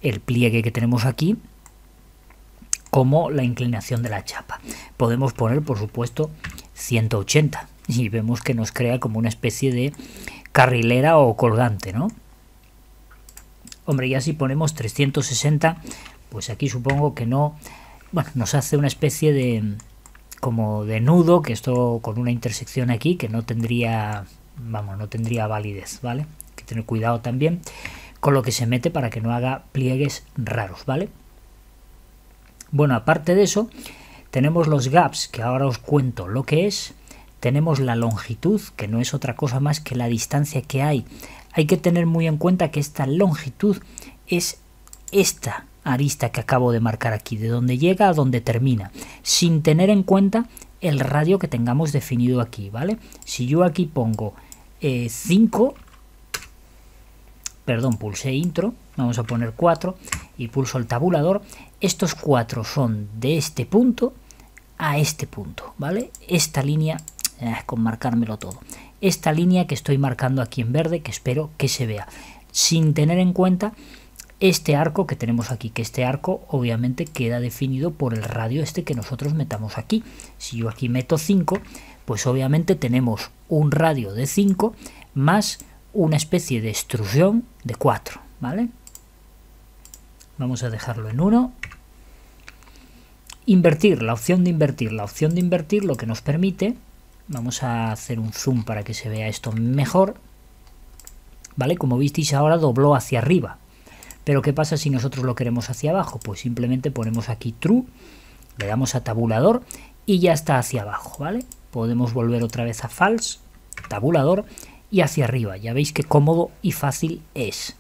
el pliegue que tenemos aquí como la inclinación de la chapa. Podemos poner, por supuesto, 180 y vemos que nos crea como una especie de carrilera o colgante, ¿no? Hombre, ya si ponemos 360, pues aquí supongo que no... Bueno, nos hace una especie de como de nudo, que esto con una intersección aquí que no tendría, vamos, no tendría validez, ¿vale? Hay que tener cuidado también con lo que se mete para que no haga pliegues raros, ¿vale? Bueno, aparte de eso, tenemos los gaps, que ahora os cuento lo que es. Tenemos la longitud, que no es otra cosa más que la distancia que hay. Hay que tener muy en cuenta que esta longitud es esta arista que acabo de marcar aquí, de donde llega a donde termina, sin tener en cuenta el radio que tengamos definido aquí, ¿vale? Si yo aquí pongo 5, eh, perdón, pulsé intro, vamos a poner 4 y pulso el tabulador, estos cuatro son de este punto a este punto, ¿vale? Esta línea, eh, con marcármelo todo, esta línea que estoy marcando aquí en verde, que espero que se vea, sin tener en cuenta este arco que tenemos aquí, que este arco obviamente queda definido por el radio este que nosotros metamos aquí. Si yo aquí meto 5, pues obviamente tenemos un radio de 5 más una especie de extrusión de 4, ¿vale? Vamos a dejarlo en 1 Invertir, la opción de invertir. La opción de invertir lo que nos permite, vamos a hacer un zoom para que se vea esto mejor, ¿vale? Como visteis ahora dobló hacia arriba. Pero ¿qué pasa si nosotros lo queremos hacia abajo? Pues simplemente ponemos aquí true, le damos a tabulador y ya está hacia abajo, ¿vale? Podemos volver otra vez a false, tabulador y hacia arriba. Ya veis qué cómodo y fácil es.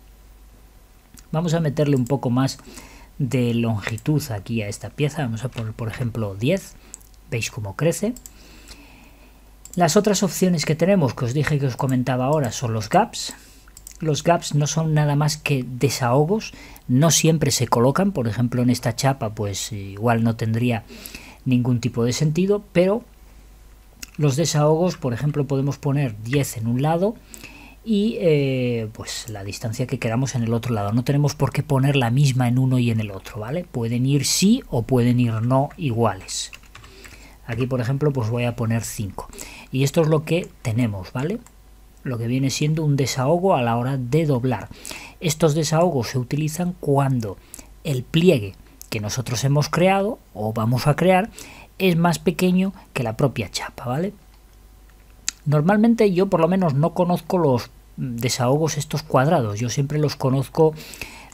Vamos a meterle un poco más de longitud aquí a esta pieza. Vamos a poner, por ejemplo, 10. Veis cómo crece. Las otras opciones que tenemos, que os dije que os comentaba ahora, son los gaps. Los gaps no son nada más que desahogos, no siempre se colocan, por ejemplo en esta chapa pues eh, igual no tendría ningún tipo de sentido, pero los desahogos, por ejemplo, podemos poner 10 en un lado, y eh, pues la distancia que queramos en el otro lado. No tenemos por qué poner la misma en uno y en el otro, ¿vale? Pueden ir sí o pueden ir no iguales. Aquí, por ejemplo, pues voy a poner 5. Y esto es lo que tenemos, ¿vale? Lo que viene siendo un desahogo a la hora de doblar. Estos desahogos se utilizan cuando el pliegue que nosotros hemos creado o vamos a crear es más pequeño que la propia chapa, ¿vale? Normalmente yo por lo menos no conozco los desahogos estos cuadrados, yo siempre los conozco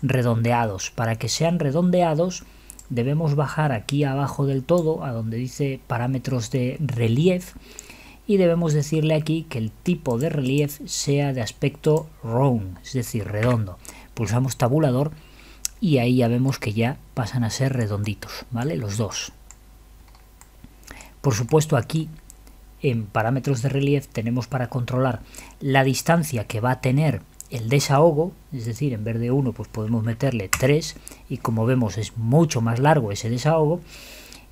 redondeados. Para que sean redondeados debemos bajar aquí abajo del todo a donde dice parámetros de relief y debemos decirle aquí que el tipo de relief sea de aspecto round, es decir, redondo. Pulsamos tabulador y ahí ya vemos que ya pasan a ser redonditos, ¿vale? Los dos. Por supuesto aquí en parámetros de relieve tenemos para controlar la distancia que va a tener el desahogo, es decir, en vez de 1 pues podemos meterle 3 y como vemos es mucho más largo ese desahogo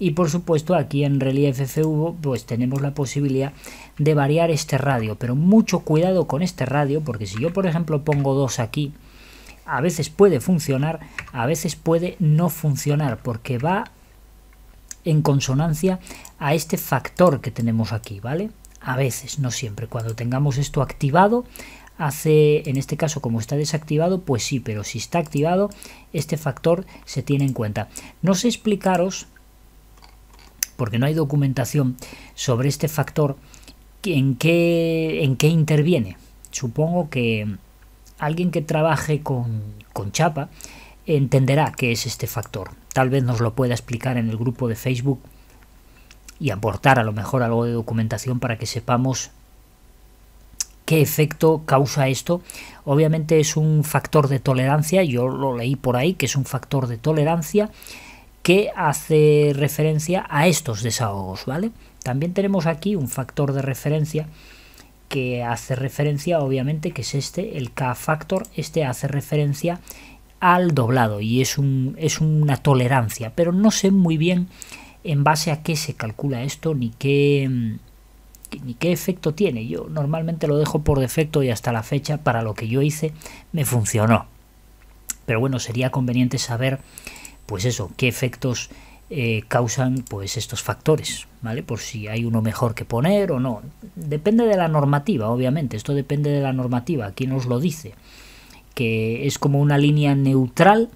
y por supuesto aquí en relieve FV pues tenemos la posibilidad de variar este radio, pero mucho cuidado con este radio porque si yo por ejemplo pongo 2 aquí, a veces puede funcionar, a veces puede no funcionar porque va en consonancia a este factor que tenemos aquí, ¿vale? A veces, no siempre. Cuando tengamos esto activado, hace, en este caso como está desactivado, pues sí, pero si está activado, este factor se tiene en cuenta. No sé explicaros, porque no hay documentación sobre este factor, en qué, en qué interviene. Supongo que alguien que trabaje con, con chapa entenderá qué es este factor. Tal vez nos lo pueda explicar en el grupo de Facebook y aportar a lo mejor algo de documentación para que sepamos qué efecto causa esto. Obviamente es un factor de tolerancia, yo lo leí por ahí, que es un factor de tolerancia que hace referencia a estos desahogos, ¿vale? También tenemos aquí un factor de referencia que hace referencia, obviamente, que es este, el K-factor, este hace referencia al doblado y es, un, es una tolerancia, pero no sé muy bien en base a qué se calcula esto ni qué, ni qué efecto tiene. Yo normalmente lo dejo por defecto y hasta la fecha para lo que yo hice me funcionó. Pero bueno, sería conveniente saber, pues eso, qué efectos eh, causan pues estos factores, ¿vale? Por si hay uno mejor que poner o no. Depende de la normativa, obviamente. Esto depende de la normativa. Aquí nos lo dice que es como una línea neutral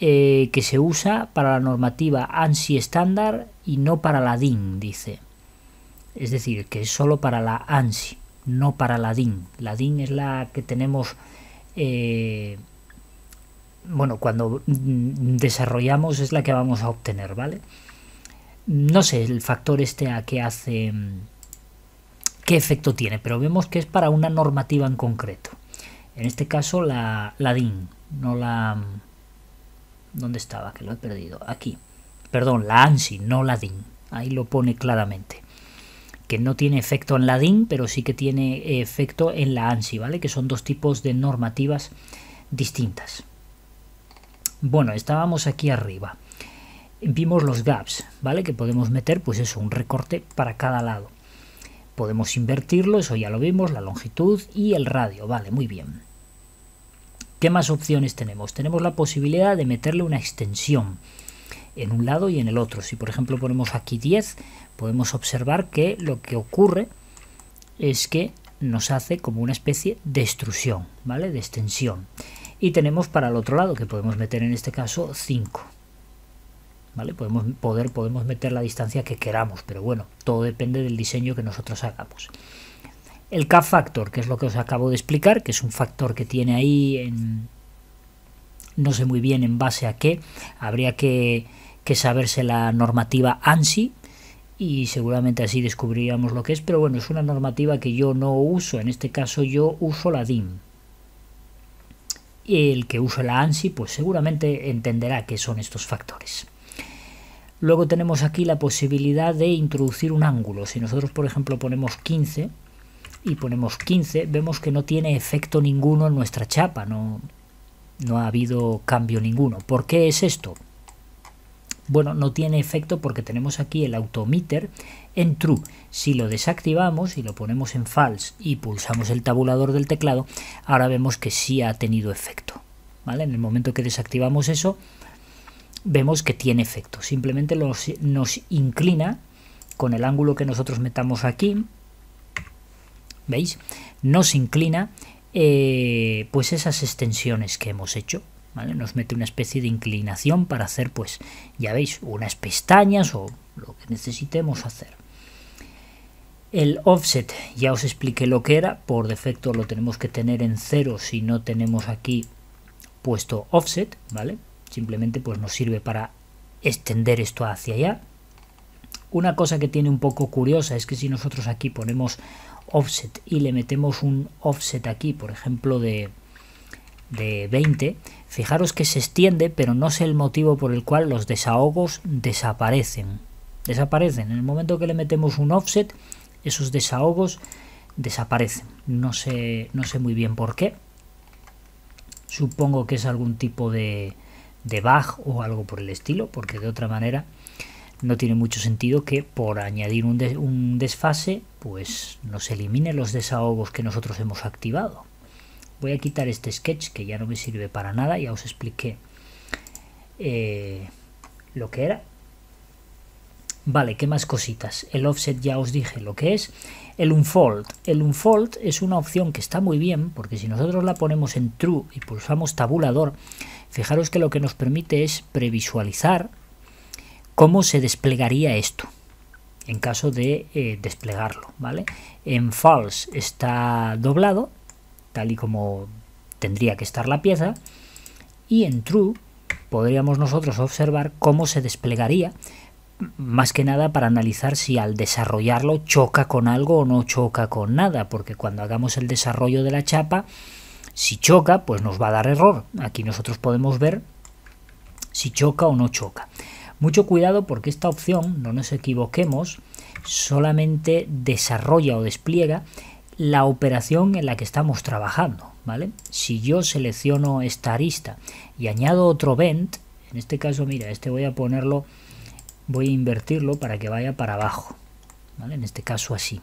eh, que se usa para la normativa ANSI estándar y no para la DIN, dice. Es decir, que es solo para la ANSI, no para la DIN. La DIN es la que tenemos, eh, bueno, cuando desarrollamos es la que vamos a obtener, ¿vale? No sé el factor este a que hace, mm, qué efecto tiene, pero vemos que es para una normativa en concreto. En este caso la, DIN, no la... ¿Dónde estaba? Que lo he perdido. Aquí. Perdón, la ANSI, no la DIN. Ahí lo pone claramente. Que no tiene efecto en la DIN, pero sí que tiene efecto en la ANSI, ¿vale? Que son dos tipos de normativas distintas. Bueno, estábamos aquí arriba. Vimos los gaps, ¿vale? Que podemos meter, pues eso, un recorte para cada lado. Podemos invertirlo, eso ya lo vimos, la longitud y el radio, vale, muy bien. ¿Qué más opciones tenemos? Tenemos la posibilidad de meterle una extensión en un lado y en el otro. Si por ejemplo ponemos aquí 10, podemos observar que lo que ocurre es que nos hace como una especie de extrusión, ¿vale? De extensión. Y tenemos para el otro lado, que podemos meter en este caso 5. Podemos, poder, podemos meter la distancia que queramos, pero bueno, todo depende del diseño que nosotros hagamos. El k factor, que es lo que os acabo de explicar, que es un factor que tiene ahí, no sé muy bien en base a qué, habría que, saberse la normativa ANSI, y seguramente así descubriríamos lo que es, pero bueno, es una normativa que yo no uso, en este caso yo uso la DIM. Y el que usa la ANSI, pues seguramente entenderá qué son estos factores. Luego tenemos aquí la posibilidad de introducir un ángulo. Si nosotros, por ejemplo, ponemos 15 y ponemos 15, vemos que no tiene efecto ninguno en nuestra chapa, no, no ha habido cambio ninguno. ¿Por qué es esto? Bueno, no tiene efecto porque tenemos aquí el autometer en true. Si lo desactivamos y lo ponemos en false y pulsamos el tabulador del teclado, ahora vemos que sí ha tenido efecto. ¿vale? En el momento que desactivamos eso, vemos que tiene efecto. Simplemente nos inclina con el ángulo que nosotros metamos aquí, ¿veis? Nos inclina eh, pues esas extensiones que hemos hecho. ¿Vale? Nos mete una especie de inclinación para hacer, pues, ya veis, unas pestañas o lo que necesitemos hacer. El offset, ya os expliqué lo que era, por defecto lo tenemos que tener en cero si no tenemos aquí puesto offset, ¿vale? simplemente pues nos sirve para extender esto hacia allá una cosa que tiene un poco curiosa es que si nosotros aquí ponemos offset y le metemos un offset aquí por ejemplo de 20 fijaros que se extiende pero no sé el motivo por el cual los desahogos desaparecen desaparecen en el momento que le metemos un offset esos desahogos desaparecen no sé no sé muy bien por qué supongo que es algún tipo de, de bug o algo por el estilo, porque de otra manera no tiene mucho sentido que por añadir un, desfase pues nos elimine los desahogos que nosotros hemos activado. Voy a quitar este sketch que ya no me sirve para nada, ya os expliqué eh, lo que era. Vale, ¿qué más cositas? El offset ya os dije lo que es. El unfold. El unfold es una opción que está muy bien porque si nosotros la ponemos en true y pulsamos tabulador, Fijaros que lo que nos permite es previsualizar cómo se desplegaría esto en caso de eh, desplegarlo, ¿vale? En false está doblado, tal y como tendría que estar la pieza, y en true podríamos nosotros observar cómo se desplegaría, más que nada para analizar si al desarrollarlo choca con algo o no choca con nada, porque cuando hagamos el desarrollo de la chapa, si choca, pues nos va a dar error. Aquí nosotros podemos ver si choca o no choca. Mucho cuidado porque esta opción, no nos equivoquemos, solamente desarrolla o despliega la operación en la que estamos trabajando. ¿vale? Si yo selecciono esta arista y añado otro vent, en este caso, mira, este voy a ponerlo, voy a invertirlo para que vaya para abajo. ¿vale? En este caso así.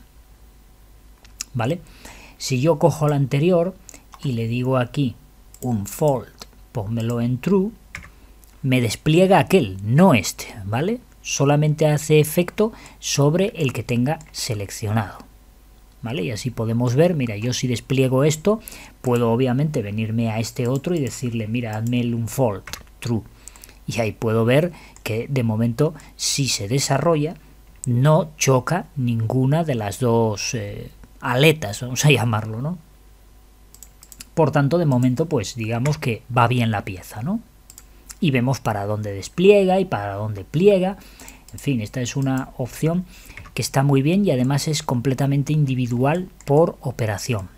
¿Vale? Si yo cojo la anterior, y le digo aquí un fold, pónmelo en true, me despliega aquel, no este, ¿vale? Solamente hace efecto sobre el que tenga seleccionado. ¿Vale? Y así podemos ver, mira, yo si despliego esto, puedo obviamente venirme a este otro y decirle, mira, hazme el unfold, true. Y ahí puedo ver que de momento, si se desarrolla, no choca ninguna de las dos eh, aletas, vamos a [LAUGHS] llamarlo, ¿no? Por tanto, de momento, pues digamos que va bien la pieza, ¿no? Y vemos para dónde despliega y para dónde pliega. En fin, esta es una opción que está muy bien y además es completamente individual por operación.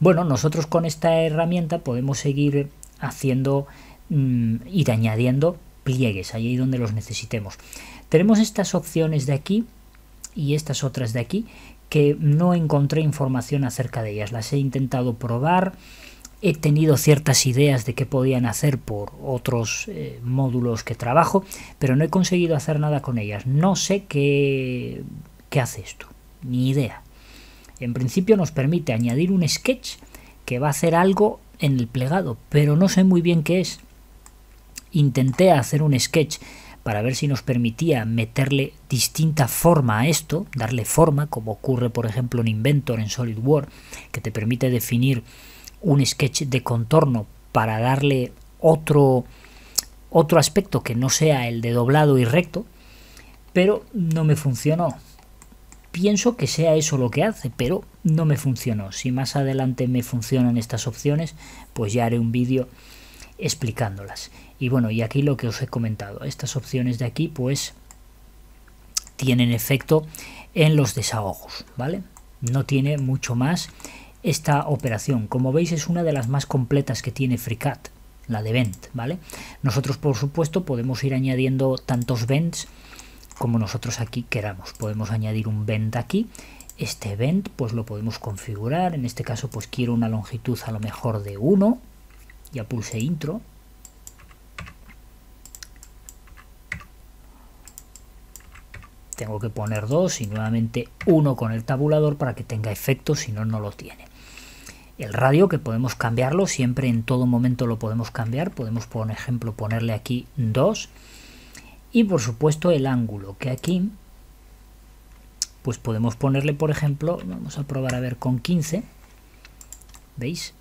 Bueno, nosotros con esta herramienta podemos seguir haciendo, mm, ir añadiendo pliegues allí donde los necesitemos. Tenemos estas opciones de aquí y estas otras de aquí que no encontré información acerca de ellas. Las he intentado probar, he tenido ciertas ideas de qué podían hacer por otros eh, módulos que trabajo, pero no he conseguido hacer nada con ellas. No sé qué, qué hace esto, ni idea. En principio nos permite añadir un sketch que va a hacer algo en el plegado, pero no sé muy bien qué es. Intenté hacer un sketch para ver si nos permitía meterle distinta forma a esto, darle forma, como ocurre por ejemplo en Inventor, en SolidWorks, que te permite definir un sketch de contorno para darle otro, otro aspecto que no sea el de doblado y recto, pero no me funcionó. Pienso que sea eso lo que hace, pero no me funcionó. Si más adelante me funcionan estas opciones, pues ya haré un vídeo explicándolas. Y bueno, y aquí lo que os he comentado, estas opciones de aquí pues tienen efecto en los desahogos, ¿vale? No tiene mucho más esta operación. Como veis es una de las más completas que tiene FreeCAD, la de vent, ¿vale? Nosotros por supuesto podemos ir añadiendo tantos vents como nosotros aquí queramos. Podemos añadir un vent aquí este vent pues lo podemos configurar en este caso pues quiero una longitud a lo mejor de 1 ya pulse intro tengo que poner dos y nuevamente uno con el tabulador para que tenga efecto, si no, no lo tiene. El radio que podemos cambiarlo, siempre en todo momento lo podemos cambiar, podemos por ejemplo ponerle aquí 2 y por supuesto el ángulo que aquí pues podemos ponerle por ejemplo, vamos a probar a ver con 15, ¿veis?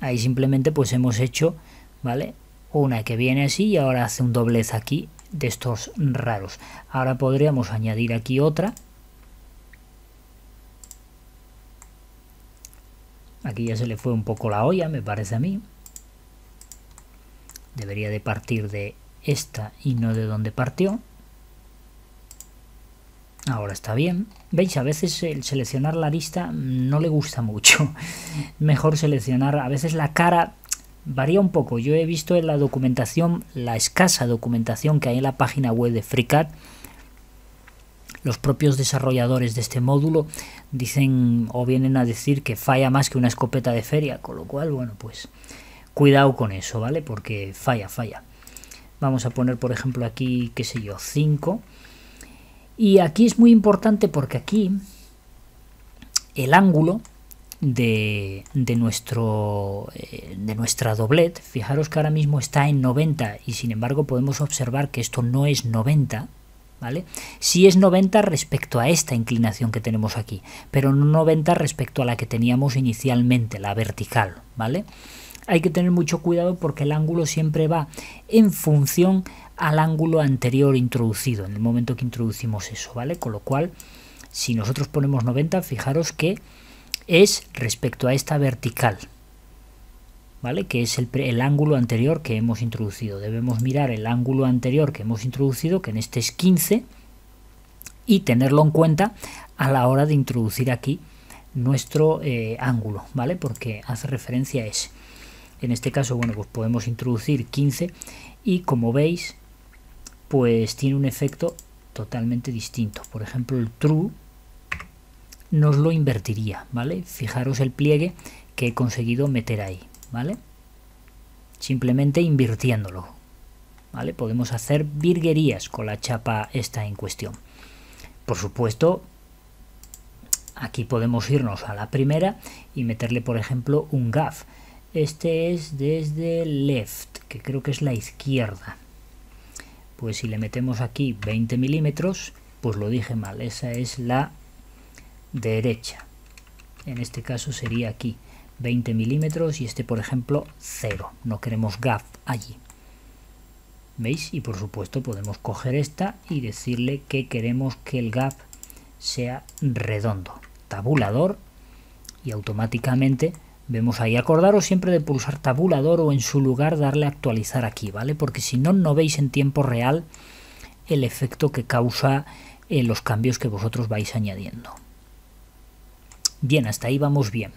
Ahí simplemente pues hemos hecho, ¿vale? Una que viene así y ahora hace un doblez aquí de estos raros. Ahora podríamos añadir aquí otra. Aquí ya se le fue un poco la olla, me parece a mí. Debería de partir de esta y no de donde partió. Ahora está bien. Veis, a veces el seleccionar la lista no le gusta mucho. [LAUGHS] Mejor seleccionar, a veces la cara varía un poco. Yo he visto en la documentación, la escasa documentación que hay en la página web de FreeCAD, los propios desarrolladores de este módulo dicen o vienen a decir que falla más que una escopeta de feria, con lo cual, bueno, pues cuidado con eso, ¿vale? Porque falla, falla. Vamos a poner, por ejemplo, aquí, qué sé yo, 5. Y aquí es muy importante porque aquí el ángulo de, nuestro, eh, de nuestra doblet, fijaros que ahora mismo está en 90 y sin embargo podemos observar que esto no es 90, ¿vale? Si es 90 respecto a esta inclinación que tenemos aquí, pero no 90 respecto a la que teníamos inicialmente, la vertical, ¿vale? Hay que tener mucho cuidado porque el ángulo siempre va en función al ángulo anterior introducido, en el momento que introducimos eso, ¿vale? Con lo cual, si nosotros ponemos 90, fijaros que es respecto a esta vertical, ¿vale? Que es el, ángulo anterior que hemos introducido. Debemos mirar el ángulo anterior que hemos introducido, que en este es 15, y tenerlo en cuenta a la hora de introducir aquí nuestro eh, ángulo, ¿vale? Porque hace referencia a ese. En este caso, bueno, pues podemos introducir 15 y como veis, pues tiene un efecto totalmente distinto. Por ejemplo, el true nos lo invertiría, ¿vale? Fijaros el pliegue que he conseguido meter ahí, ¿vale? Simplemente invirtiéndolo, ¿vale? Podemos hacer virguerías con la chapa esta en cuestión. Por supuesto, aquí podemos irnos a la primera y meterle, por ejemplo, un gaf. Este es desde left, que creo que es la izquierda, pues si le metemos aquí 20 milímetros, pues lo dije mal, esa es la derecha. En este caso sería aquí 20 milímetros y este por ejemplo 0, no queremos gap allí. ¿Veis? Y por supuesto podemos coger esta y decirle que queremos que el gap sea redondo. Tabulador y automáticamente Vemos ahí, acordaros siempre de pulsar tabulador o en su lugar darle a actualizar aquí, ¿vale? Porque si no, no veis en tiempo real el efecto que causa eh, los cambios que vosotros vais añadiendo. Bien, hasta ahí vamos bien.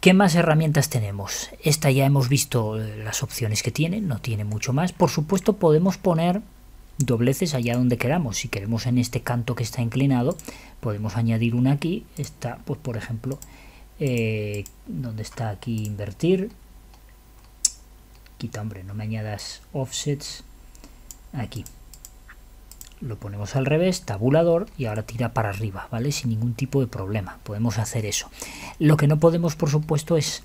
¿Qué más herramientas tenemos? Esta ya hemos visto eh, las opciones que tiene, no tiene mucho más. Por supuesto podemos poner dobleces allá donde queramos. Si queremos en este canto que está inclinado, podemos añadir una aquí. Esta, pues por ejemplo, eh, donde está aquí invertir quita hombre no me añadas offsets aquí lo ponemos al revés, tabulador, y ahora tira para arriba, ¿vale? Sin ningún tipo de problema, podemos hacer eso. Lo que no podemos, por supuesto, es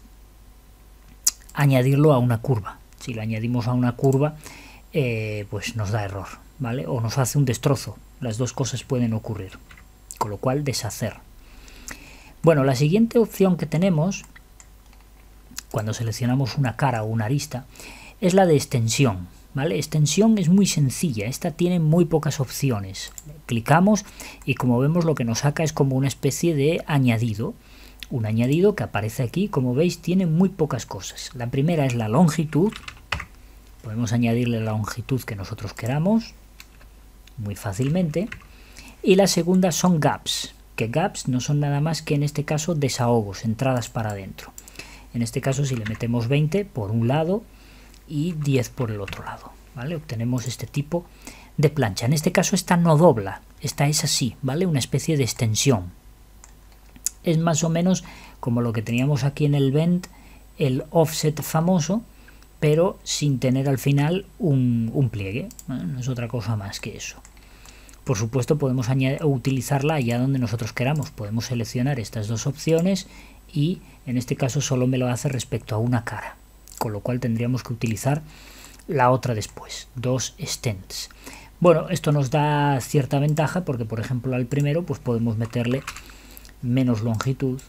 añadirlo a una curva. Si lo añadimos a una curva, eh, pues nos da error, ¿vale? O nos hace un destrozo. Las dos cosas pueden ocurrir. Con lo cual, deshacer, bueno, la siguiente opción que tenemos, cuando seleccionamos una cara o una arista, es la de extensión. ¿Vale? Extensión es muy sencilla, esta tiene muy pocas opciones. Clicamos y como vemos lo que nos saca es como una especie de añadido. Un añadido que aparece aquí, como veis, tiene muy pocas cosas. La primera es la longitud. Podemos añadirle la longitud que nosotros queramos muy fácilmente. Y la segunda son gaps que gaps no son nada más que en este caso desahogos, entradas para adentro. En este caso si le metemos 20 por un lado y 10 por el otro lado, ¿vale? Obtenemos este tipo de plancha. En este caso esta no dobla, esta es así, ¿vale? Una especie de extensión. Es más o menos como lo que teníamos aquí en el bend, el offset famoso, pero sin tener al final un, pliegue. No es otra cosa más que eso. Por supuesto, podemos utilizarla allá donde nosotros queramos. Podemos seleccionar estas dos opciones y en este caso solo me lo hace respecto a una cara, con lo cual tendríamos que utilizar la otra después, dos stents. Bueno, esto nos da cierta ventaja porque, por ejemplo, al primero pues podemos meterle menos longitud.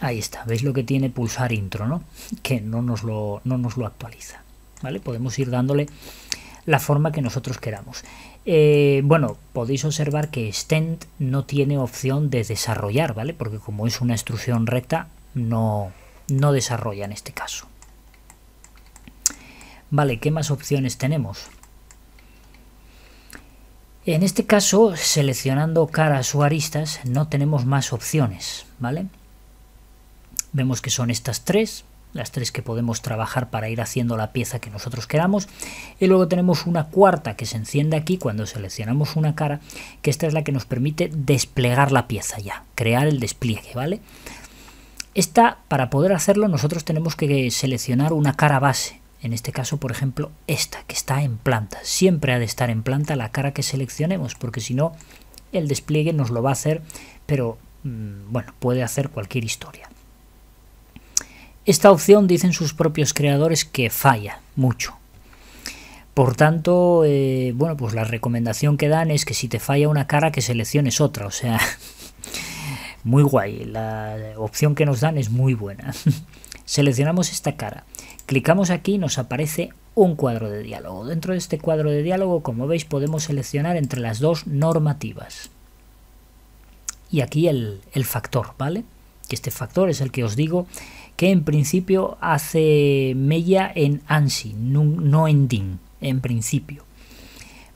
Ahí está, veis lo que tiene pulsar intro, ¿no? [LAUGHS] Que no nos lo, nos lo actualiza, ¿vale? Podemos ir dándole la forma que nosotros queramos. Eh, bueno, podéis observar que Stent no tiene opción de desarrollar, ¿vale? Porque como es una extrusión recta, no, no desarrolla en este caso. Vale, ¿qué más opciones tenemos? En este caso, seleccionando caras o aristas, no tenemos más opciones, ¿vale? Vemos que son estas tres, las tres que podemos trabajar para ir haciendo la pieza que nosotros queramos. Y luego tenemos una cuarta que se enciende aquí cuando seleccionamos una cara, que esta es la que nos permite desplegar la pieza ya, crear el despliegue, ¿vale? Esta, para poder hacerlo, nosotros tenemos que seleccionar una cara base. En este caso, por ejemplo, esta que está en planta. Siempre ha de estar en planta la cara que seleccionemos, porque si no, el despliegue nos lo va a hacer, pero mm, bueno, puede hacer cualquier historia. Esta opción dicen sus propios creadores que falla mucho. Por tanto, eh, bueno, pues la recomendación que dan es que si te falla una cara que selecciones otra, o sea, [LAUGHS] muy guay, la opción que nos dan es muy buena. [LAUGHS] Seleccionamos esta cara, clicamos aquí y nos aparece un cuadro de diálogo. Dentro de este cuadro de diálogo, como veis, podemos seleccionar entre las dos normativas. Y aquí el factor, ¿vale? este factor es el que os digo, que en principio hace mella en ANSI, no en DIN, en principio.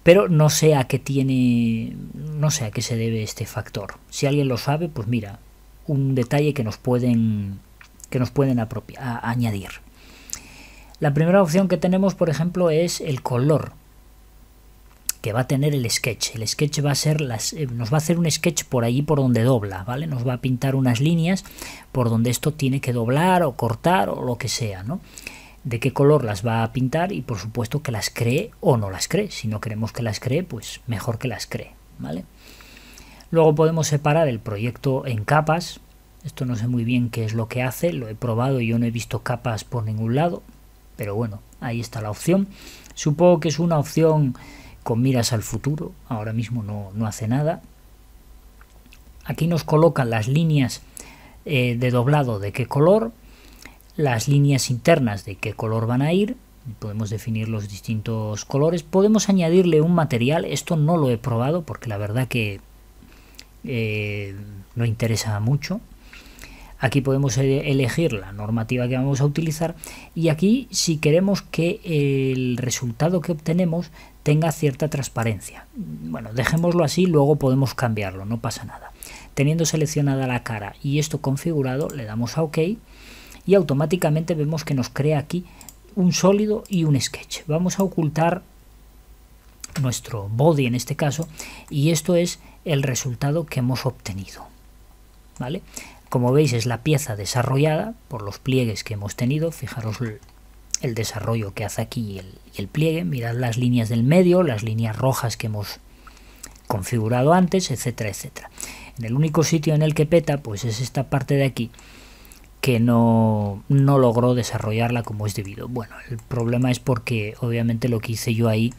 Pero no sé a qué tiene, no sé a qué se debe este factor. Si alguien lo sabe, pues mira, un detalle que nos pueden, que nos pueden añadir. La primera opción que tenemos, por ejemplo, es el color que va a tener el sketch. El sketch va a ser las, eh, nos va a hacer un sketch por allí por donde dobla, ¿vale? Nos va a pintar unas líneas por donde esto tiene que doblar o cortar o lo que sea, ¿no? De qué color las va a pintar y por supuesto que las cree o no las cree. Si no queremos que las cree, pues mejor que las cree, ¿vale? Luego podemos separar el proyecto en capas. Esto no sé muy bien qué es lo que hace, lo he probado y yo no he visto capas por ningún lado, pero bueno, ahí está la opción. Supongo que es una opción con miras al futuro, ahora mismo no, hace nada. Aquí nos colocan las líneas eh, de doblado de qué color, las líneas internas de qué color van a ir, podemos definir los distintos colores, podemos añadirle un material, esto no lo he probado porque la verdad que eh, no interesa mucho. Aquí podemos eh, elegir la normativa que vamos a utilizar y aquí si queremos que el resultado que obtenemos tenga cierta transparencia. Bueno, dejémoslo así, luego podemos cambiarlo, no pasa nada. Teniendo seleccionada la cara y esto configurado, le damos a OK y automáticamente vemos que nos crea aquí un sólido y un sketch. Vamos a ocultar nuestro body en este caso y esto es el resultado que hemos obtenido. ¿Vale? Como veis es la pieza desarrollada por los pliegues que hemos tenido, fijaros el desarrollo que hace aquí y el, pliegue. Mirad las líneas del medio, las líneas rojas que hemos configurado antes, etcétera, etcétera. En el único sitio en el que peta, pues es esta parte de aquí que no, no logró desarrollarla como es debido. Bueno, el problema es porque obviamente lo que hice yo ahí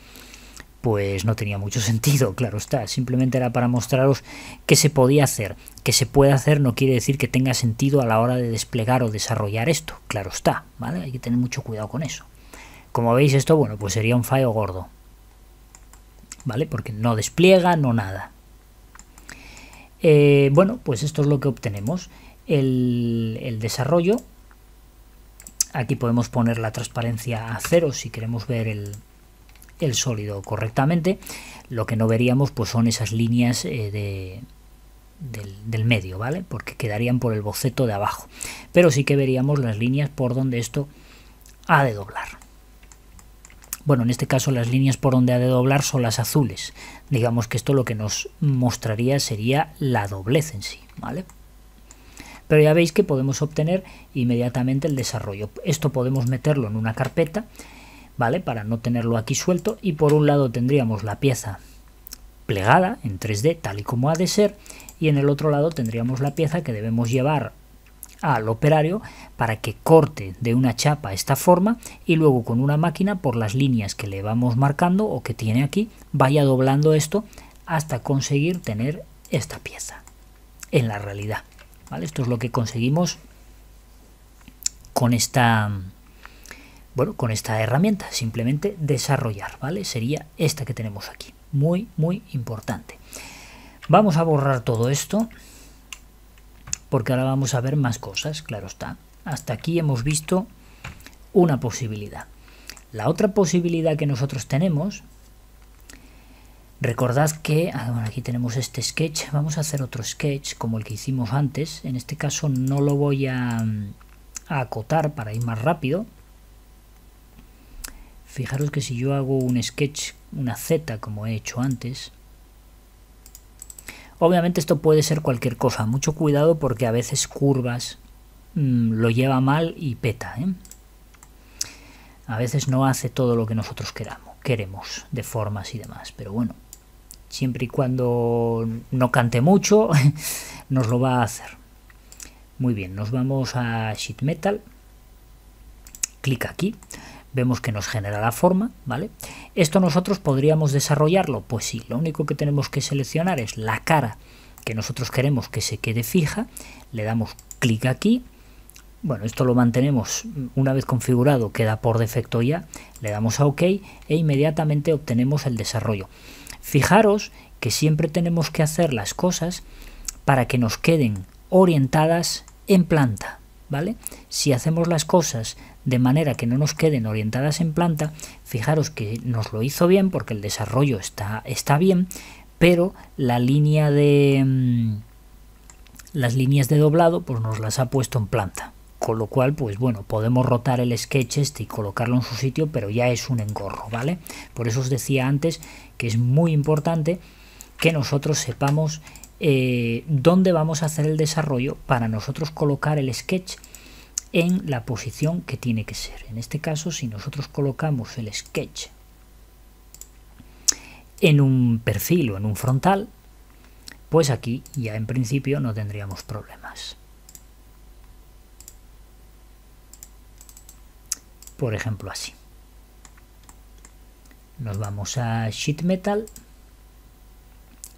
pues no tenía mucho sentido, claro está, simplemente era para mostraros que se podía hacer. Que se puede hacer no quiere decir que tenga sentido a la hora de desplegar o desarrollar esto, claro está, ¿vale? Hay que tener mucho cuidado con eso. Como veis esto, bueno, pues sería un fallo gordo, ¿vale? Porque no despliega, no nada. Eh, bueno, pues esto es lo que obtenemos. el, desarrollo. Aquí podemos poner la transparencia a cero si queremos ver el, el sólido correctamente. Lo que no veríamos pues son esas líneas eh, del, del, medio, ¿vale? Porque quedarían por el boceto de abajo. Pero sí que veríamos las líneas por donde esto ha de doblar. Bueno, en este caso las líneas por donde ha de doblar son las azules. Digamos que esto lo que nos mostraría sería la doblez en sí, ¿vale? pero ya veis que podemos obtener inmediatamente el desarrollo. Esto podemos meterlo en una carpeta ¿vale? Para no tenerlo aquí suelto y por un lado tendríamos la pieza plegada en 3D tal y como ha de ser y en el otro lado tendríamos la pieza que debemos llevar al operario para que corte de una chapa esta forma y luego con una máquina por las líneas que le vamos marcando o que tiene aquí vaya doblando esto hasta conseguir tener esta pieza en la realidad. ¿vale? Esto es lo que conseguimos con esta, bueno, con esta herramienta, simplemente desarrollar, ¿vale? Sería esta que tenemos aquí. Muy, muy importante. Vamos a borrar todo esto, porque ahora vamos a ver más cosas, claro está. Hasta aquí hemos visto una posibilidad. La otra posibilidad que nosotros tenemos, recordad que, ah, aquí tenemos este sketch, vamos a hacer otro sketch como el que hicimos antes, en este caso no lo voy a mm, acotar para ir más rápido, Fijaros que si yo hago un sketch, una Z como he hecho antes, obviamente esto puede ser cualquier cosa. Mucho cuidado porque a veces curvas mm, lo lleva mal y peta. ¿eh? A veces no hace todo lo que nosotros queramos, queremos de formas y demás. Pero bueno, siempre y cuando no cante mucho, [LAUGHS] nos lo va a hacer. Muy bien, nos vamos a Sheet Metal. Clic aquí vemos que nos genera la forma, ¿vale? ¿Esto nosotros podríamos desarrollarlo? Pues sí, lo único que tenemos que seleccionar es la cara que nosotros queremos que se quede fija, le damos clic aquí, bueno, esto lo mantenemos una vez configurado, queda por defecto ya, le damos a OK e inmediatamente obtenemos el desarrollo. Fijaros que siempre tenemos que hacer las cosas para que nos queden orientadas en planta, ¿vale? Si hacemos las cosas de manera que no nos queden orientadas en planta. Fijaros que nos lo hizo bien porque el desarrollo está, está bien, pero la línea de... Mm, las líneas de doblado pues nos las ha puesto en planta con lo cual, pues bueno, podemos rotar el sketch este y colocarlo en su sitio, pero ya es un engorro, ¿vale? Por eso os decía antes que es muy importante que nosotros sepamos eh, dónde vamos a hacer el desarrollo para nosotros colocar el sketch en la posición que tiene que ser. En este caso, si nosotros colocamos el sketch en un perfil o en un frontal, pues aquí ya en principio no tendríamos problemas. Por ejemplo así. Nos vamos a Sheet Metal,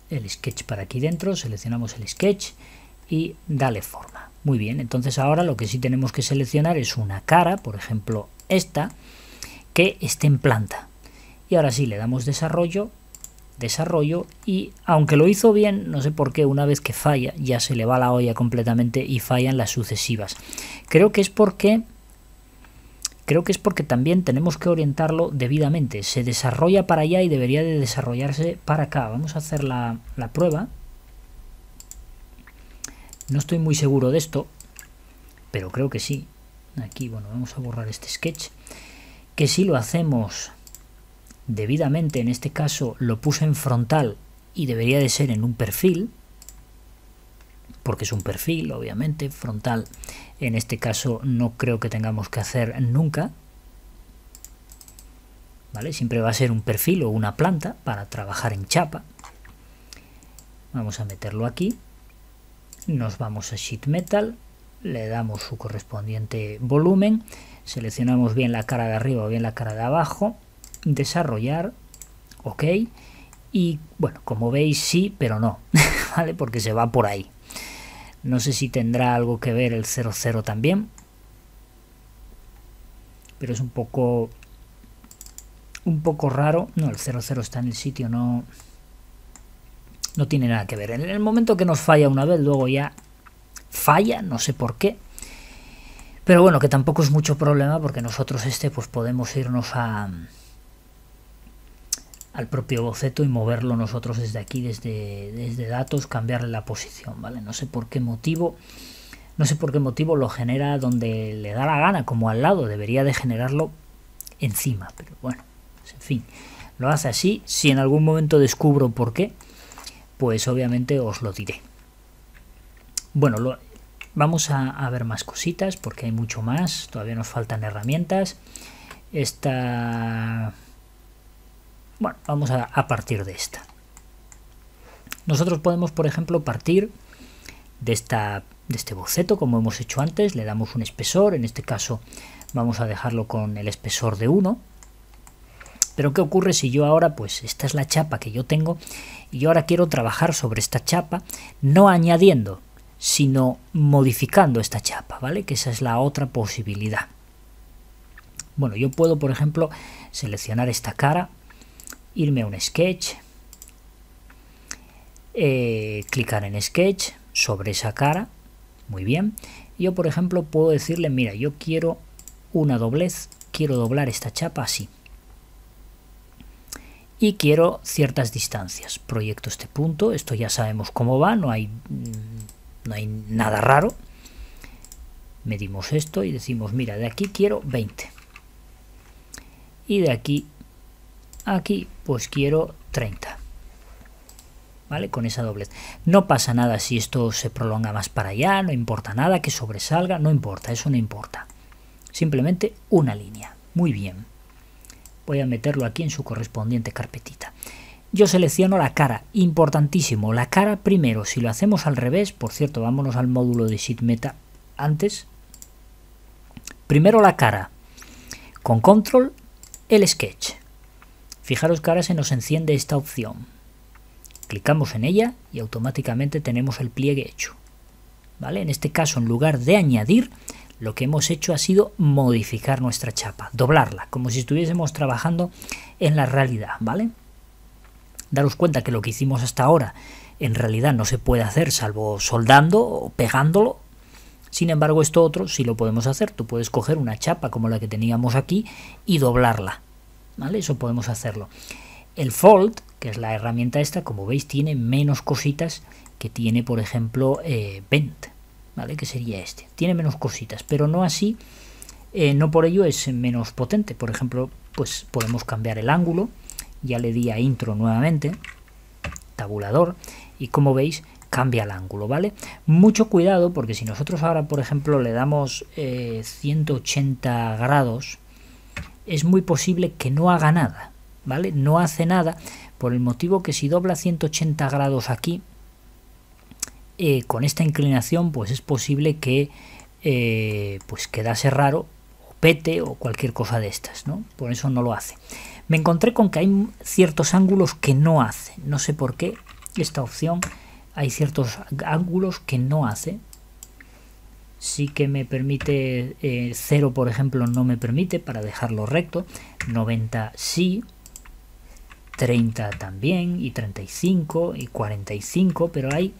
el sketch para aquí dentro, seleccionamos el sketch y dale forma. Muy bien, entonces ahora lo que sí tenemos que seleccionar es una cara, por ejemplo esta, que esté en planta. Y ahora sí, le damos desarrollo, desarrollo, y aunque lo hizo bien, no sé por qué, una vez que falla, ya se le va la olla completamente y fallan las sucesivas. Creo que es porque... Creo que es porque también tenemos que orientarlo debidamente. Se desarrolla para allá y debería de desarrollarse para acá. Vamos a hacer la, la prueba. No estoy muy seguro de esto, pero creo que sí. Aquí, bueno, vamos a borrar este sketch. Que si lo hacemos debidamente, en este caso lo puse en frontal y debería de ser en un perfil, porque es un perfil, obviamente, frontal. En este caso no creo que tengamos que hacer nunca. ¿Vale? Siempre va a ser un perfil o una planta para trabajar en chapa. Vamos a meterlo aquí nos vamos a Sheet Metal, le damos su correspondiente volumen, seleccionamos bien la cara de arriba o bien la cara de abajo, desarrollar, ok, y bueno, como veis sí, pero no, [LAUGHS] ¿vale? Porque se va por ahí. No sé si tendrá algo que ver el 00 también, pero es un poco un poco raro. No, el 00 está en el sitio, no no tiene nada que ver. En el momento que nos falla una vez, luego ya falla, no sé por qué. Pero bueno, que tampoco es mucho problema porque nosotros este pues podemos irnos a al propio boceto y moverlo nosotros desde aquí, desde, desde datos, cambiarle la posición, ¿vale? No sé por qué motivo, no sé por qué motivo lo genera donde le da la gana, como al lado, debería de generarlo encima, pero bueno, pues, en fin, lo hace así, si en algún momento descubro por qué, pues obviamente os lo diré. Bueno, vamos a, ver más cositas porque hay mucho más, todavía nos faltan herramientas. Esta... Bueno, vamos a, partir de esta. Nosotros podemos, por ejemplo, partir de, esta, de este boceto, como hemos hecho antes, le damos un espesor, en este caso vamos a dejarlo con el espesor de 1. Pero ¿qué ocurre si yo ahora, pues esta es la chapa que yo tengo y ahora quiero trabajar sobre esta chapa, no añadiendo, sino modificando esta chapa, ¿vale? Que esa es la otra posibilidad. Bueno, yo puedo, por ejemplo, seleccionar esta cara, irme a un sketch, eh, clicar en sketch sobre esa cara, muy bien. Yo, por ejemplo, puedo decirle, mira, yo quiero una doblez, quiero doblar esta chapa así y quiero ciertas distancias. Proyecto este punto, esto ya sabemos cómo va, no hay, mm, no hay nada raro. Medimos esto y decimos, mira, de aquí quiero 20. Y de aquí a aquí, pues quiero 30. ¿Vale? Con esa doblez. No pasa nada si esto se prolonga más para allá, no importa nada, que sobresalga, no importa, eso no importa. Simplemente una línea. Muy bien voy a meterlo aquí en su correspondiente carpetita. Yo selecciono la cara, importantísimo, la cara primero, si lo hacemos al revés, por cierto, vámonos al módulo de Meta antes, primero la cara, con control, el sketch. Fijaros que ahora se nos enciende esta opción. Clicamos en ella y automáticamente tenemos el pliegue hecho. ¿Vale? En este caso, en lugar de añadir, lo que hemos hecho ha sido modificar nuestra chapa, doblarla, como si estuviésemos trabajando en la realidad, ¿vale? Daros cuenta que lo que hicimos hasta ahora en realidad no se puede hacer salvo soldando o pegándolo. Sin embargo, esto otro sí lo podemos hacer. Tú puedes coger una chapa como la que teníamos aquí y doblarla. ¿Vale? Eso podemos hacerlo. El fold, que es la herramienta esta, como veis, tiene menos cositas que tiene, por ejemplo, eh, bent. ¿vale? Que sería este. Tiene menos cositas, pero no así, eh, no por ello es menos potente. Por ejemplo, pues podemos cambiar el ángulo, ya le di a intro nuevamente, tabulador, y como veis cambia el ángulo, ¿vale? Mucho cuidado porque si nosotros ahora, por ejemplo, le damos 180 eh, grados, es muy posible que no haga nada, ¿vale? No hace nada por el motivo que si dobla 180 grados aquí, eh, con esta inclinación pues es posible que eh, pues quedase raro o pete o cualquier cosa de estas, ¿no? Por eso no lo hace. Me encontré con que hay ciertos ángulos que no hace, no sé por qué esta opción hay ciertos ángulos que no hace. Sí que me permite, eh, cero 0 por ejemplo no me permite para dejarlo recto, 90 sí, 30 también y 35 y 45, pero hay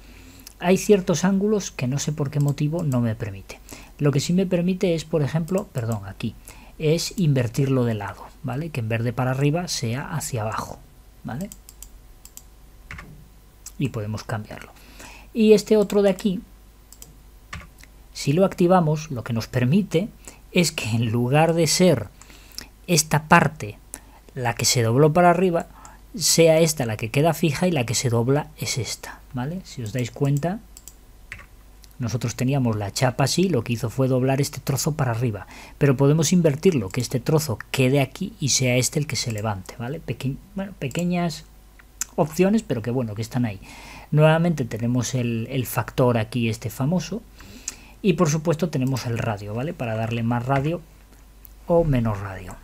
hay ciertos ángulos que no sé por qué motivo no me permite. Lo que sí me permite es, por ejemplo, perdón, aquí, es invertirlo de lado, ¿vale? Que en verde para arriba sea hacia abajo, ¿vale? Y podemos cambiarlo. Y este otro de aquí, si lo activamos, lo que nos permite es que en lugar de ser esta parte la que se dobló para arriba, sea esta la que queda fija y la que se dobla es esta. ¿vale? Si os dais cuenta, nosotros teníamos la chapa así, lo que hizo fue doblar este trozo para arriba, pero podemos invertirlo, que este trozo quede aquí y sea este el que se levante, ¿vale? pequeñas opciones, pero que bueno, que están ahí. Nuevamente tenemos el, el factor aquí, este famoso, y por supuesto tenemos el radio, ¿vale? Para darle más radio o menos radio.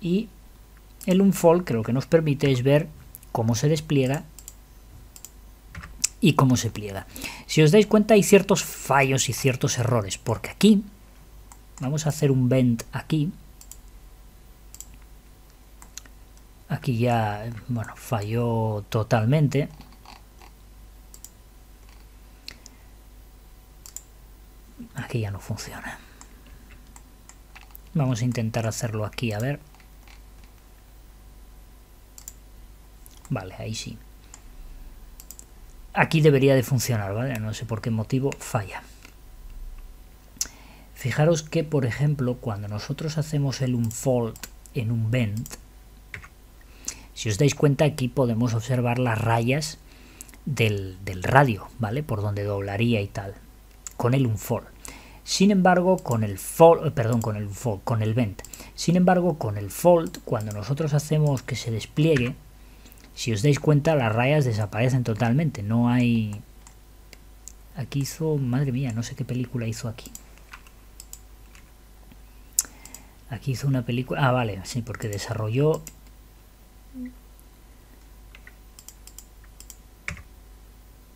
Y el unfold que lo que nos permite es ver cómo se despliega y cómo se pliega. Si os dais cuenta hay ciertos fallos y ciertos errores, porque aquí, vamos a hacer un bend aquí, aquí ya, bueno, falló totalmente. Aquí ya no funciona. Vamos a intentar hacerlo aquí, a ver. Vale, ahí sí. Aquí debería de funcionar, ¿vale? No sé por qué motivo falla. Fijaros que, por ejemplo, cuando nosotros hacemos el unfold en un bend, si os dais cuenta aquí podemos observar las rayas del, del radio, ¿vale? Por donde doblaría y tal, con el unfold. Sin embargo, con el fold, eh, perdón, con el con el bend. Sin embargo, con el fold, cuando nosotros hacemos que se despliegue, si os dais cuenta, las rayas desaparecen totalmente. No hay... Aquí hizo... Madre mía, no sé qué película hizo aquí. Aquí hizo una película... Ah, vale, sí, porque desarrolló...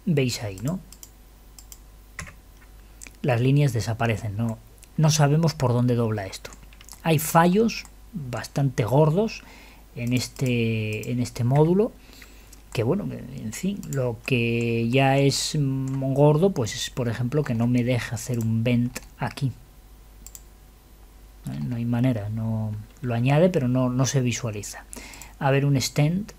Veis ahí, ¿no? Las líneas desaparecen, no, no sabemos por dónde dobla esto. Hay fallos bastante gordos en este, en este módulo. Que bueno, en fin, lo que ya es gordo, pues es por ejemplo que no me deja hacer un vent aquí. ¿Eh? No hay manera, no lo añade, pero no, no se visualiza. A ver, un stand.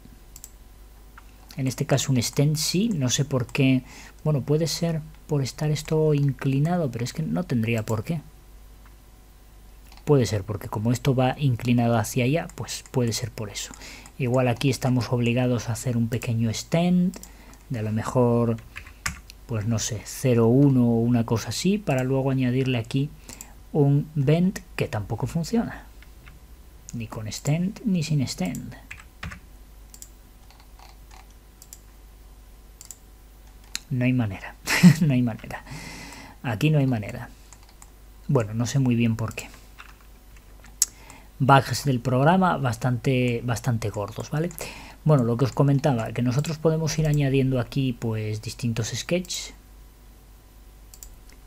En este caso un stand sí, no sé por qué. Bueno, puede ser por estar esto inclinado, pero es que no tendría por qué. Puede ser, porque como esto va inclinado hacia allá, pues puede ser por eso. Igual aquí estamos obligados a hacer un pequeño stand, de a lo mejor, pues no sé, 1 o una cosa así, para luego añadirle aquí un bend que tampoco funciona. Ni con stand ni sin stand. No hay manera, [LAUGHS] no hay manera. Aquí no hay manera. Bueno, no sé muy bien por qué bugs del programa bastante, bastante gordos, ¿vale? Bueno, lo que os comentaba, que nosotros podemos ir añadiendo aquí pues distintos sketches,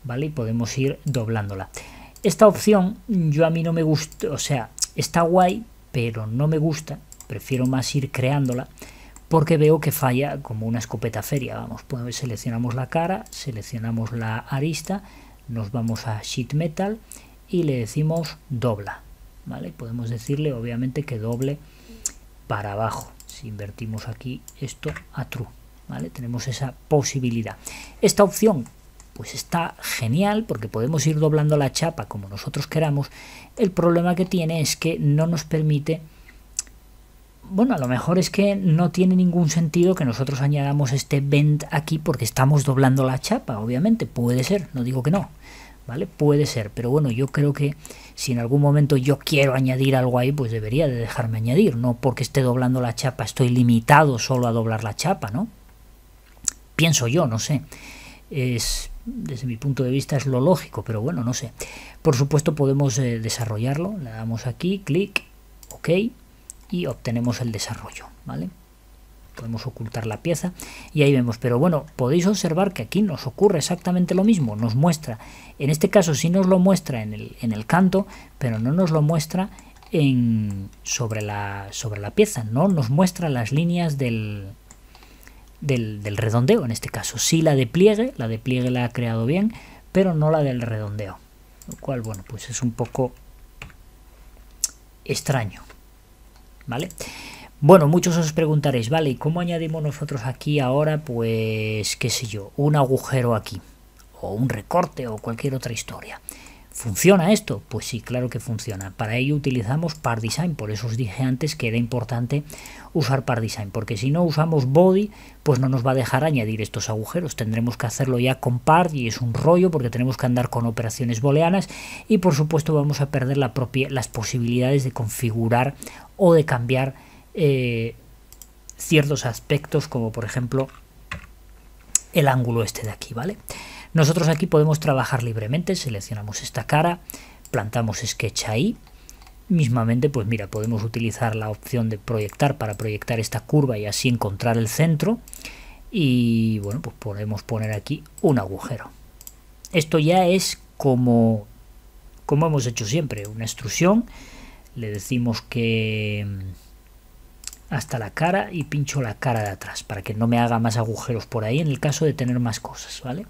¿vale? Y podemos ir doblándola. Esta opción yo a mí no me gusta, o sea, está guay, pero no me gusta, prefiero más ir creándola porque veo que falla como una escopeta feria, vamos, pues seleccionamos la cara, seleccionamos la arista, nos vamos a Sheet Metal y le decimos dobla, Podemos decirle obviamente que doble para abajo. Si invertimos aquí esto a true, ¿vale? Tenemos esa posibilidad. Esta opción pues está genial porque podemos ir doblando la chapa como nosotros queramos. El problema que tiene es que no nos permite... Bueno, a lo mejor es que no tiene ningún sentido que nosotros añadamos este bend aquí porque estamos doblando la chapa, obviamente. Puede ser, no digo que no. ¿vale? Puede ser, pero bueno, yo creo que si en algún momento yo quiero añadir algo ahí, pues debería de dejarme añadir, no porque esté doblando la chapa, estoy limitado solo a doblar la chapa, ¿no? Pienso yo, no sé. Es, desde mi punto de vista es lo lógico, pero bueno, no sé. Por supuesto podemos eh, desarrollarlo, le damos aquí, clic, ok, y obtenemos el desarrollo, ¿vale? podemos ocultar la pieza y ahí vemos, pero bueno, podéis observar que aquí nos ocurre exactamente lo mismo, nos muestra, en este caso sí nos lo muestra en el, en el canto, pero no nos lo muestra en, sobre, la, sobre la pieza, no nos muestra las líneas del, del, del, redondeo en este caso. Sí la de pliegue, la de pliegue la ha creado bien, pero no la del redondeo. Lo cual, bueno, pues es un poco extraño. ¿Vale? Bueno, muchos os preguntaréis, vale, ¿y cómo añadimos nosotros aquí ahora, pues, qué sé yo, un agujero aquí, o un recorte, o cualquier otra historia? ¿Funciona esto? Pues sí, claro que funciona. Para ello utilizamos Design, por eso os dije antes que era importante usar Design, porque si no usamos Body, pues no nos va a dejar añadir estos agujeros. Tendremos que hacerlo ya con Part y es un rollo porque tenemos que andar con operaciones booleanas y por supuesto vamos a perder las posibilidades de configurar o de cambiar eh, ciertos aspectos como por ejemplo el ángulo este de aquí, ¿vale? Nosotros aquí podemos trabajar libremente, seleccionamos esta cara, plantamos sketch ahí, mismamente pues mira, podemos utilizar la opción de proyectar para proyectar esta curva y así encontrar el centro y bueno, pues podemos poner aquí un agujero. Esto ya es como, como hemos hecho siempre, una extrusión, le decimos que hasta la cara y pincho la cara de atrás para que no me haga más agujeros por ahí en el caso de tener más cosas, ¿vale?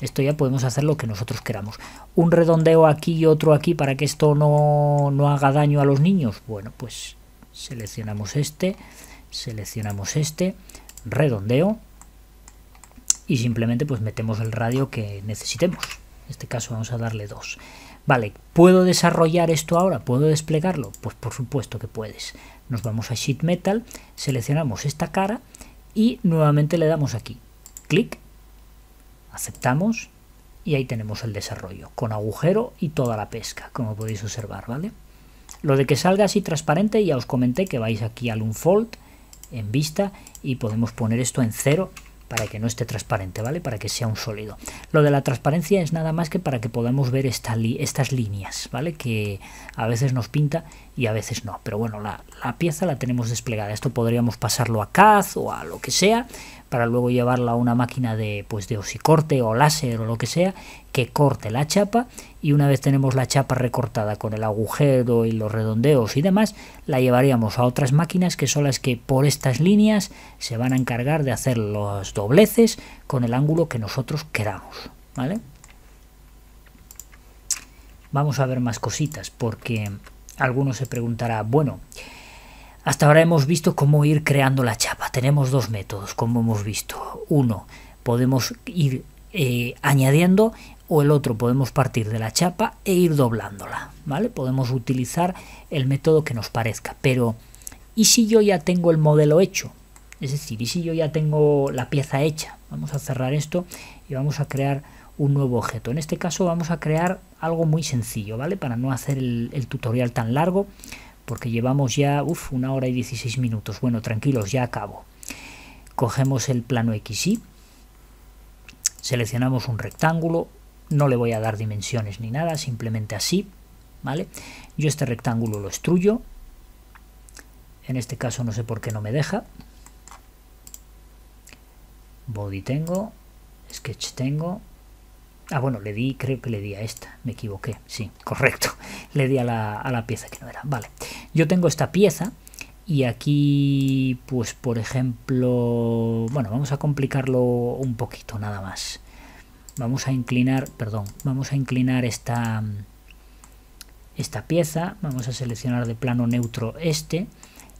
Esto ya podemos hacer lo que nosotros queramos. ¿Un redondeo aquí y otro aquí para que esto no, no haga daño a los niños? Bueno, pues seleccionamos este, seleccionamos este, redondeo y simplemente pues metemos el radio que necesitemos. En este caso vamos a darle 2. Vale, ¿puedo desarrollar esto ahora? ¿Puedo desplegarlo? Pues por supuesto que puedes. Nos vamos a Sheet Metal, seleccionamos esta cara y nuevamente le damos aquí. Clic, aceptamos y ahí tenemos el desarrollo, con agujero y toda la pesca, como podéis observar, ¿vale? Lo de que salga así transparente ya os comenté que vais aquí al Unfold, en vista, y podemos poner esto en cero para que no esté transparente, ¿vale? Para que sea un sólido. Lo de la transparencia es nada más que para que podamos ver estas líneas, ¿vale? Que a veces nos pinta y a veces no. Pero bueno, la, pieza la tenemos desplegada. Esto podríamos pasarlo a CAD o a lo que sea para luego llevarla a una máquina de, pues de osicorte o láser o lo que sea que corte la chapa y una vez tenemos la chapa recortada con el agujero y los redondeos y demás, la llevaríamos a otras máquinas que son las que por estas líneas se van a encargar de hacer los dobleces con el ángulo que nosotros queramos. ¿vale? Vamos a ver más cositas porque alguno se preguntará, bueno, hasta ahora hemos visto cómo ir creando la chapa. Tenemos dos métodos, como hemos visto. Uno, podemos ir eh, añadiendo o el otro podemos partir de la chapa e ir doblándola, ¿vale? Podemos utilizar el método que nos parezca, pero ¿y si yo ya tengo el modelo hecho? Es decir, ¿y si yo ya tengo la pieza hecha? Vamos a cerrar esto y vamos a crear un nuevo objeto. En este caso vamos a crear algo muy sencillo, ¿vale? Para no hacer el tutorial tan largo, porque llevamos ya una hora y 16 minutos. Bueno, tranquilos, ya acabo. Cogemos el plano XY, seleccionamos un rectángulo, no le voy a dar dimensiones ni nada, simplemente así, ¿vale? Yo este rectángulo lo estruyo en este caso no sé por qué no me deja. Body tengo, sketch tengo, Ah, bueno, le di, creo que le di a esta, me equivoqué, sí, correcto, [LAUGHS] le di a la, pieza que no era, vale. Yo tengo esta pieza y aquí, pues por ejemplo, bueno, vamos a complicarlo un poquito nada más. Vamos a inclinar, perdón, vamos a inclinar esta, esta pieza, vamos a seleccionar de plano neutro este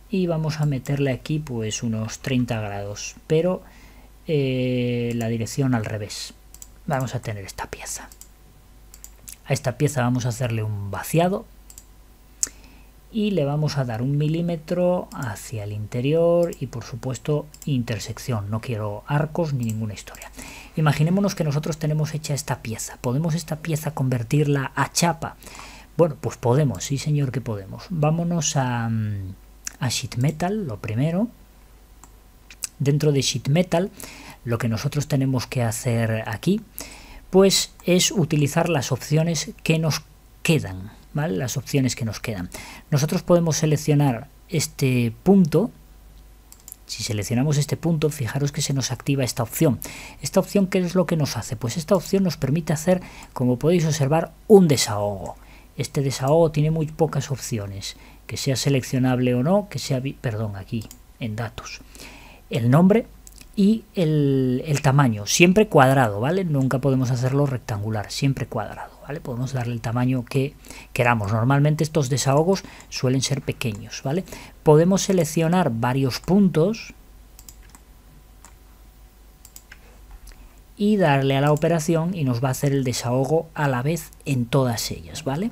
y vamos a meterle aquí pues unos 30 grados, pero eh, la dirección al revés vamos a tener esta pieza. A esta pieza vamos a hacerle un vaciado y le vamos a dar un milímetro hacia el interior y por supuesto intersección, no quiero arcos ni ninguna historia. Imaginémonos que nosotros tenemos hecha esta pieza, ¿podemos esta pieza convertirla a chapa? Bueno, pues podemos, sí señor que podemos. Vámonos a, mm, a sheet metal, lo primero. Dentro de sheet metal, lo que nosotros tenemos que hacer aquí pues es utilizar las opciones que nos quedan, ¿vale? Las opciones que nos quedan. Nosotros podemos seleccionar este punto. Si seleccionamos este punto, fijaros que se nos activa esta opción. ¿Esta opción qué es lo que nos hace? Pues esta opción nos permite hacer, como podéis observar, un desahogo. Este desahogo tiene muy pocas opciones, que sea seleccionable o no, que sea, perdón, aquí, en datos. El nombre, y el, tamaño, siempre cuadrado, ¿vale? Nunca podemos hacerlo rectangular, siempre cuadrado, ¿vale? Podemos darle el tamaño que queramos. Normalmente estos desahogos suelen ser pequeños, ¿vale? Podemos seleccionar varios puntos y darle a la operación y nos va a hacer el desahogo a la vez en todas ellas, ¿vale?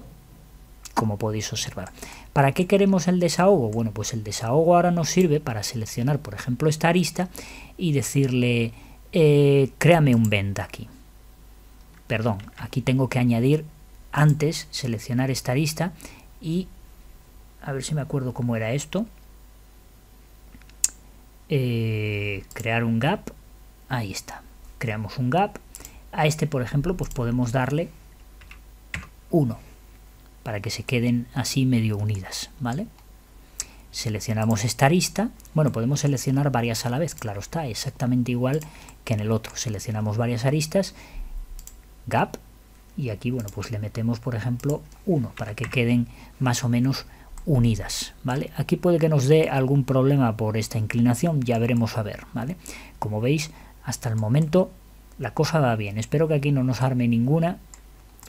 Como podéis observar. ¿Para qué queremos el desahogo? Bueno, pues el desahogo ahora nos sirve para seleccionar, por ejemplo, esta arista y decirle, eh, créame un vent aquí. Perdón, aquí tengo que añadir antes, seleccionar esta lista y a ver si me acuerdo cómo era esto. Eh, crear un gap, ahí está, creamos un gap. A este, por ejemplo, pues podemos darle 1 para que se queden así medio unidas, ¿vale? Seleccionamos esta arista. Bueno, podemos seleccionar varias a la vez, claro está, exactamente igual que en el otro. Seleccionamos varias aristas, gap, y aquí, bueno, pues le metemos, por ejemplo, uno, para que queden más o menos unidas, ¿vale? Aquí puede que nos dé algún problema por esta inclinación, ya veremos a ver, ¿vale? Como veis, hasta el momento la cosa va bien. Espero que aquí no nos arme ninguna,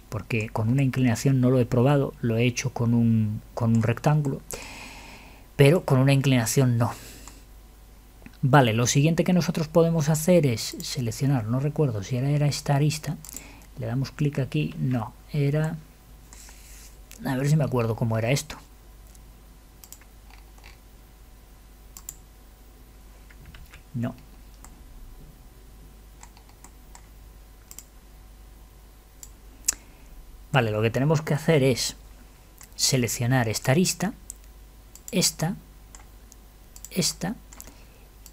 porque con una inclinación no lo he probado, lo he hecho con un, con un rectángulo pero con una inclinación no. Vale, lo siguiente que nosotros podemos hacer es seleccionar, no recuerdo si era, esta arista, le damos clic aquí, no, era... A ver si me acuerdo cómo era esto. No. Vale, lo que tenemos que hacer es seleccionar esta arista esta, esta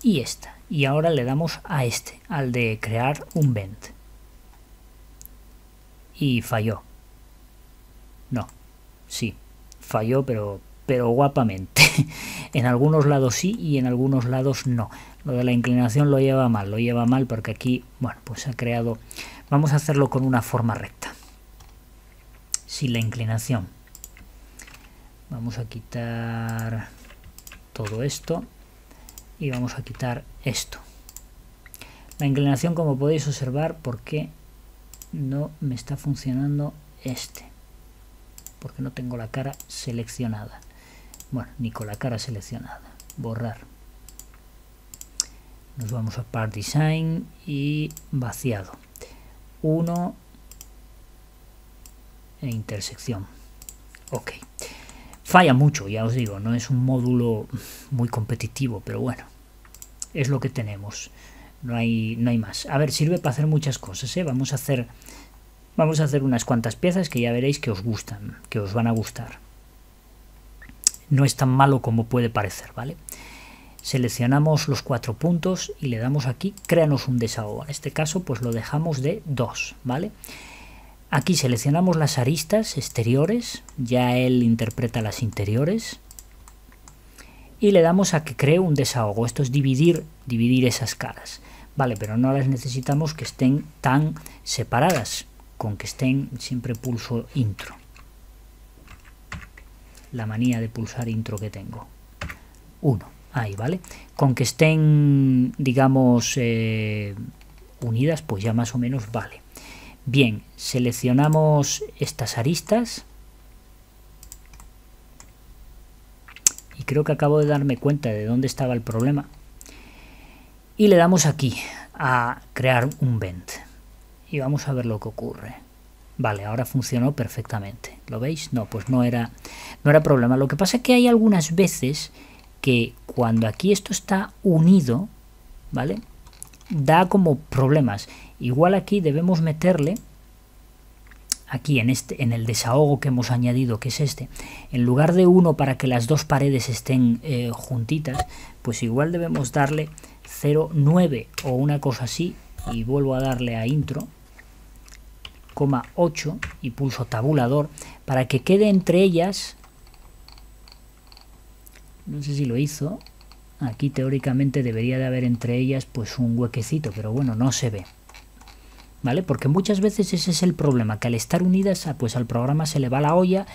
y esta. Y ahora le damos a este, al de crear un vent. Y falló. No, sí, falló, pero, pero guapamente. [LAUGHS] en algunos lados sí y en algunos lados no. Lo de la inclinación lo lleva mal, lo lleva mal porque aquí, bueno, pues ha creado... Vamos a hacerlo con una forma recta. Sin la inclinación vamos a quitar todo esto y vamos a quitar esto la inclinación como podéis observar porque no me está funcionando este porque no tengo la cara seleccionada bueno, ni con la cara seleccionada borrar nos vamos a Part Design y vaciado 1 e intersección ok falla mucho, ya os digo, no es un módulo muy competitivo, pero bueno, es lo que tenemos. No hay, no hay más. A ver, sirve para hacer muchas cosas, ¿eh? Vamos a hacer, vamos a hacer unas cuantas piezas que ya veréis que os gustan, que os van a gustar. No es tan malo como puede parecer, ¿vale? Seleccionamos los cuatro puntos y le damos aquí, créanos un desahogo. En este caso, pues lo dejamos de dos vale Aquí seleccionamos las aristas exteriores, ya él interpreta las interiores. Y le damos a que cree un desahogo. Esto es dividir, dividir esas caras. Vale, pero no las necesitamos que estén tan separadas. Con que estén siempre pulso intro. La manía de pulsar intro que tengo. Uno. Ahí, ¿vale? Con que estén, digamos, eh, unidas, pues ya más o menos vale. Bien, seleccionamos estas aristas. Y creo que acabo de darme cuenta de dónde estaba el problema. Y le damos aquí a crear un vent. Y vamos a ver lo que ocurre. Vale, ahora funcionó perfectamente. ¿Lo veis? No, pues no era, no era problema. Lo que pasa es que hay algunas veces que cuando aquí esto está unido, ¿vale? Da como problemas. Igual aquí debemos meterle, aquí en, este, en el desahogo que hemos añadido, que es este, en lugar de 1 para que las dos paredes estén eh, juntitas, pues igual debemos darle 0,9 o una cosa así, y vuelvo a darle a intro, 8 y pulso tabulador para que quede entre ellas no sé si lo hizo aquí teóricamente debería de haber entre ellas pues un huequecito pero bueno no se ve ¿vale? Porque muchas veces ese es el problema, que al estar unidas, ah, pues al programa se le va la olla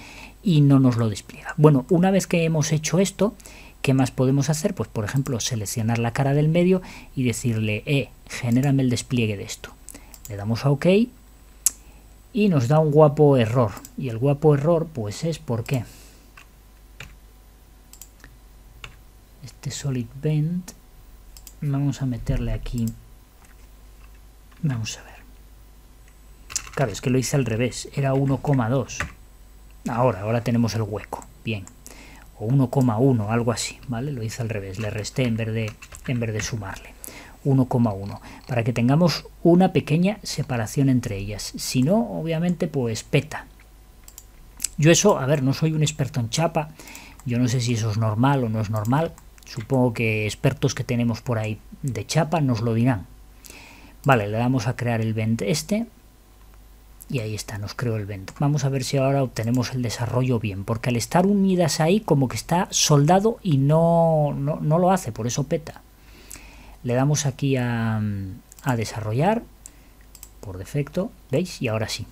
y no nos lo despliega. Bueno, una vez que hemos hecho esto, ¿qué más podemos hacer? Pues por ejemplo, seleccionar la cara del medio y decirle, eh, genérame el despliegue de esto. Le damos a OK y nos da un guapo error. Y el guapo error, pues es por qué. Este Solid Bend, vamos a meterle aquí Vamos a ver. Claro, es que lo hice al revés, era 1,2. Ahora, ahora tenemos el hueco, bien. O 1,1, algo así, ¿vale? Lo hice al revés, le resté en vez de, en sumarle. 1,1 para que tengamos una pequeña separación entre ellas si no obviamente pues peta yo eso a ver no soy un experto en chapa yo no sé si eso es normal o no es normal supongo que expertos que tenemos por ahí de chapa nos lo dirán vale le damos a crear el vent este y ahí está, nos creó el vento. Vamos a ver si ahora obtenemos el desarrollo bien, porque al estar unidas ahí como que está soldado y no, no, lo hace, por eso peta. Le damos aquí a, a, desarrollar, por defecto, ¿veis? Y ahora sí.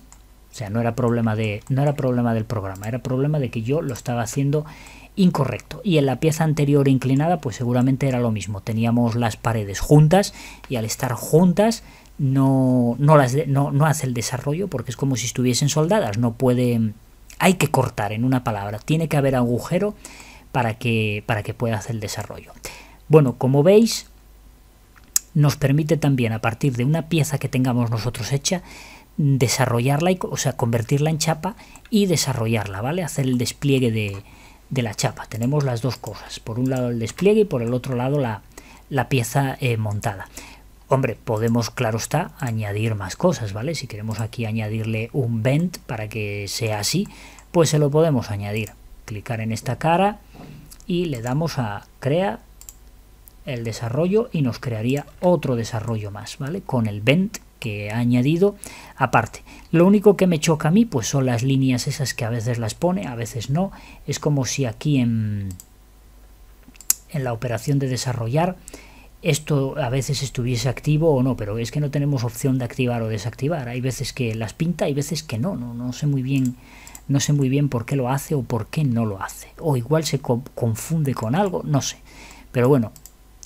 O sea, no era, problema de, no era problema del programa, era problema de que yo lo estaba haciendo incorrecto. Y en la pieza anterior inclinada, pues seguramente era lo mismo. Teníamos las paredes juntas y al estar juntas no, no, hace el desarrollo porque es como si estuviesen soldadas, no puede, hay que cortar en una palabra, tiene que haber agujero para que, para que pueda hacer el desarrollo. Bueno, como veis, nos permite también a partir de una pieza que tengamos nosotros hecha, desarrollarla, o sea, convertirla en chapa y desarrollarla, ¿vale? Hacer el despliegue de, la chapa. Tenemos las dos cosas, por un lado el despliegue y por el otro lado la, pieza eh, montada. Hombre, podemos, claro está, añadir más cosas, ¿vale? Si queremos aquí añadirle un vent para que sea así, pues se lo podemos añadir. Clicar en esta cara y le damos a crea el desarrollo y nos crearía otro desarrollo más, ¿vale? Con el bend que ha añadido aparte. Lo único que me choca a mí pues son las líneas esas que a veces las pone, a veces no. Es como si aquí en, en la operación de desarrollar esto a veces estuviese activo o no, pero es que no tenemos opción de activar o desactivar. Hay veces que las pinta y veces que no, no, no sé muy bien no sé muy bien por qué lo hace o por qué no lo hace. O igual se confunde con algo, no sé. Pero bueno,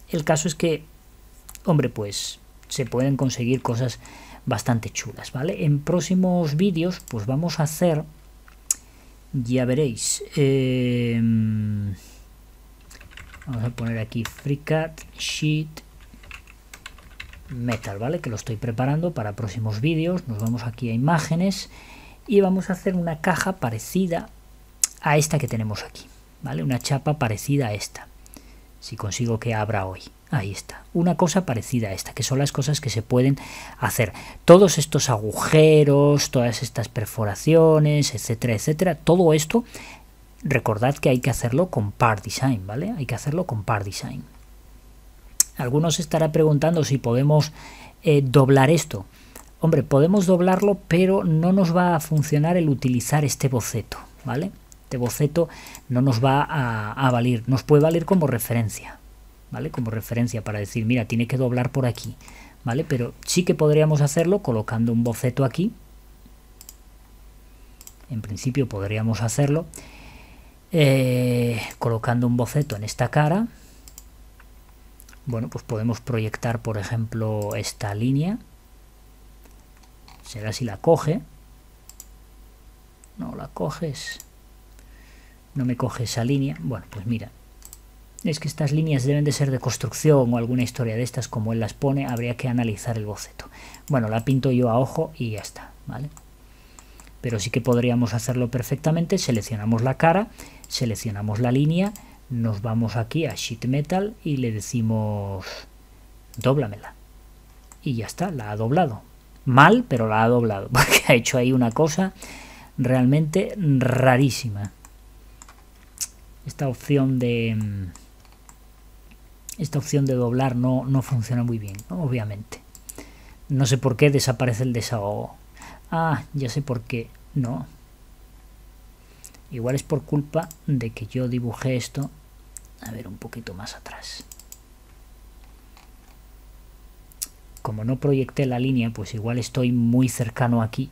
el caso es que, hombre, pues se pueden conseguir cosas bastante chulas, ¿vale? En próximos vídeos, pues vamos a hacer, ya veréis, em, Vamos a poner aquí FreeCAD Sheet Metal, ¿vale? Que lo estoy preparando para próximos vídeos. Nos vamos aquí a imágenes y vamos a hacer una caja parecida a esta que tenemos aquí, ¿vale? Una chapa parecida a esta. Si consigo que abra hoy. Ahí está. Una cosa parecida a esta, que son las cosas que se pueden hacer. Todos estos agujeros, todas estas perforaciones, etcétera, etcétera, todo esto Recordad que hay que hacerlo con Part Design, ¿vale? Hay que hacerlo con Part Design. Algunos estarán preguntando si podemos eh, doblar esto. Hombre, podemos doblarlo, pero no nos va a funcionar el utilizar este boceto, ¿vale? Este boceto no nos va a, a valer, nos puede valer como referencia, ¿vale? Como referencia para decir, mira, tiene que doblar por aquí, ¿vale? Pero sí que podríamos hacerlo colocando un boceto aquí. En principio podríamos hacerlo eh, colocando un boceto en esta cara, bueno, pues podemos proyectar, por ejemplo, esta línea. Será si la coge. No la coges. No me coge esa línea. Bueno, pues mira. Es que estas líneas deben de ser de construcción o alguna historia de estas, como él las pone, habría que analizar el boceto. Bueno, la pinto yo a ojo y ya está, ¿vale? Pero sí que podríamos hacerlo perfectamente. Seleccionamos la cara seleccionamos la línea, nos vamos aquí a Sheet Metal y le decimos dóblamela Y ya está, la ha doblado. Mal, pero la ha doblado, [LAUGHS] porque ha hecho ahí una cosa realmente rarísima. Esta opción de mm, esta opción de doblar no, no funciona muy bien, obviamente. No sé por qué desaparece el desahogo. Ah, ya sé por qué. No, Igual es por culpa de que yo dibujé esto, a ver, un poquito más atrás. Como no proyecté la línea, pues igual estoy muy cercano aquí.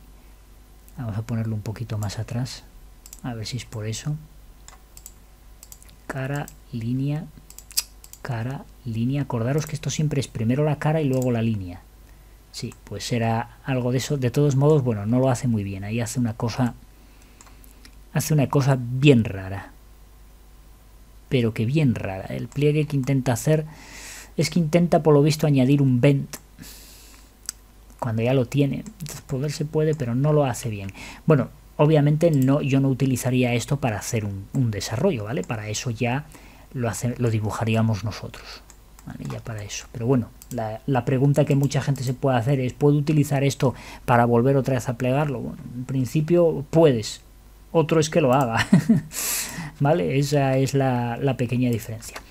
Vamos a ponerlo un poquito más atrás, a ver si es por eso. Cara, línea, cara, línea. Acordaros que esto siempre es primero la cara y luego la línea. Sí, pues era algo de eso. De todos modos, bueno, no lo hace muy bien. Ahí hace una cosa hace una cosa bien rara. Pero que bien rara. El pliegue que intenta hacer es que intenta por lo visto añadir un vent cuando ya lo tiene. Entonces poder se puede, pero no lo hace bien. Bueno, obviamente no, yo no utilizaría esto para hacer un, desarrollo, ¿vale? Para eso ya lo, lo dibujaríamos nosotros. ¿vale? Ya para eso. Pero bueno, la, pregunta que mucha gente se puede hacer es, ¿puedo utilizar esto para volver otra vez a plegarlo? en principio puedes, otro es que lo haga. [LAUGHS] ¿Vale? Esa es la, la, pequeña diferencia.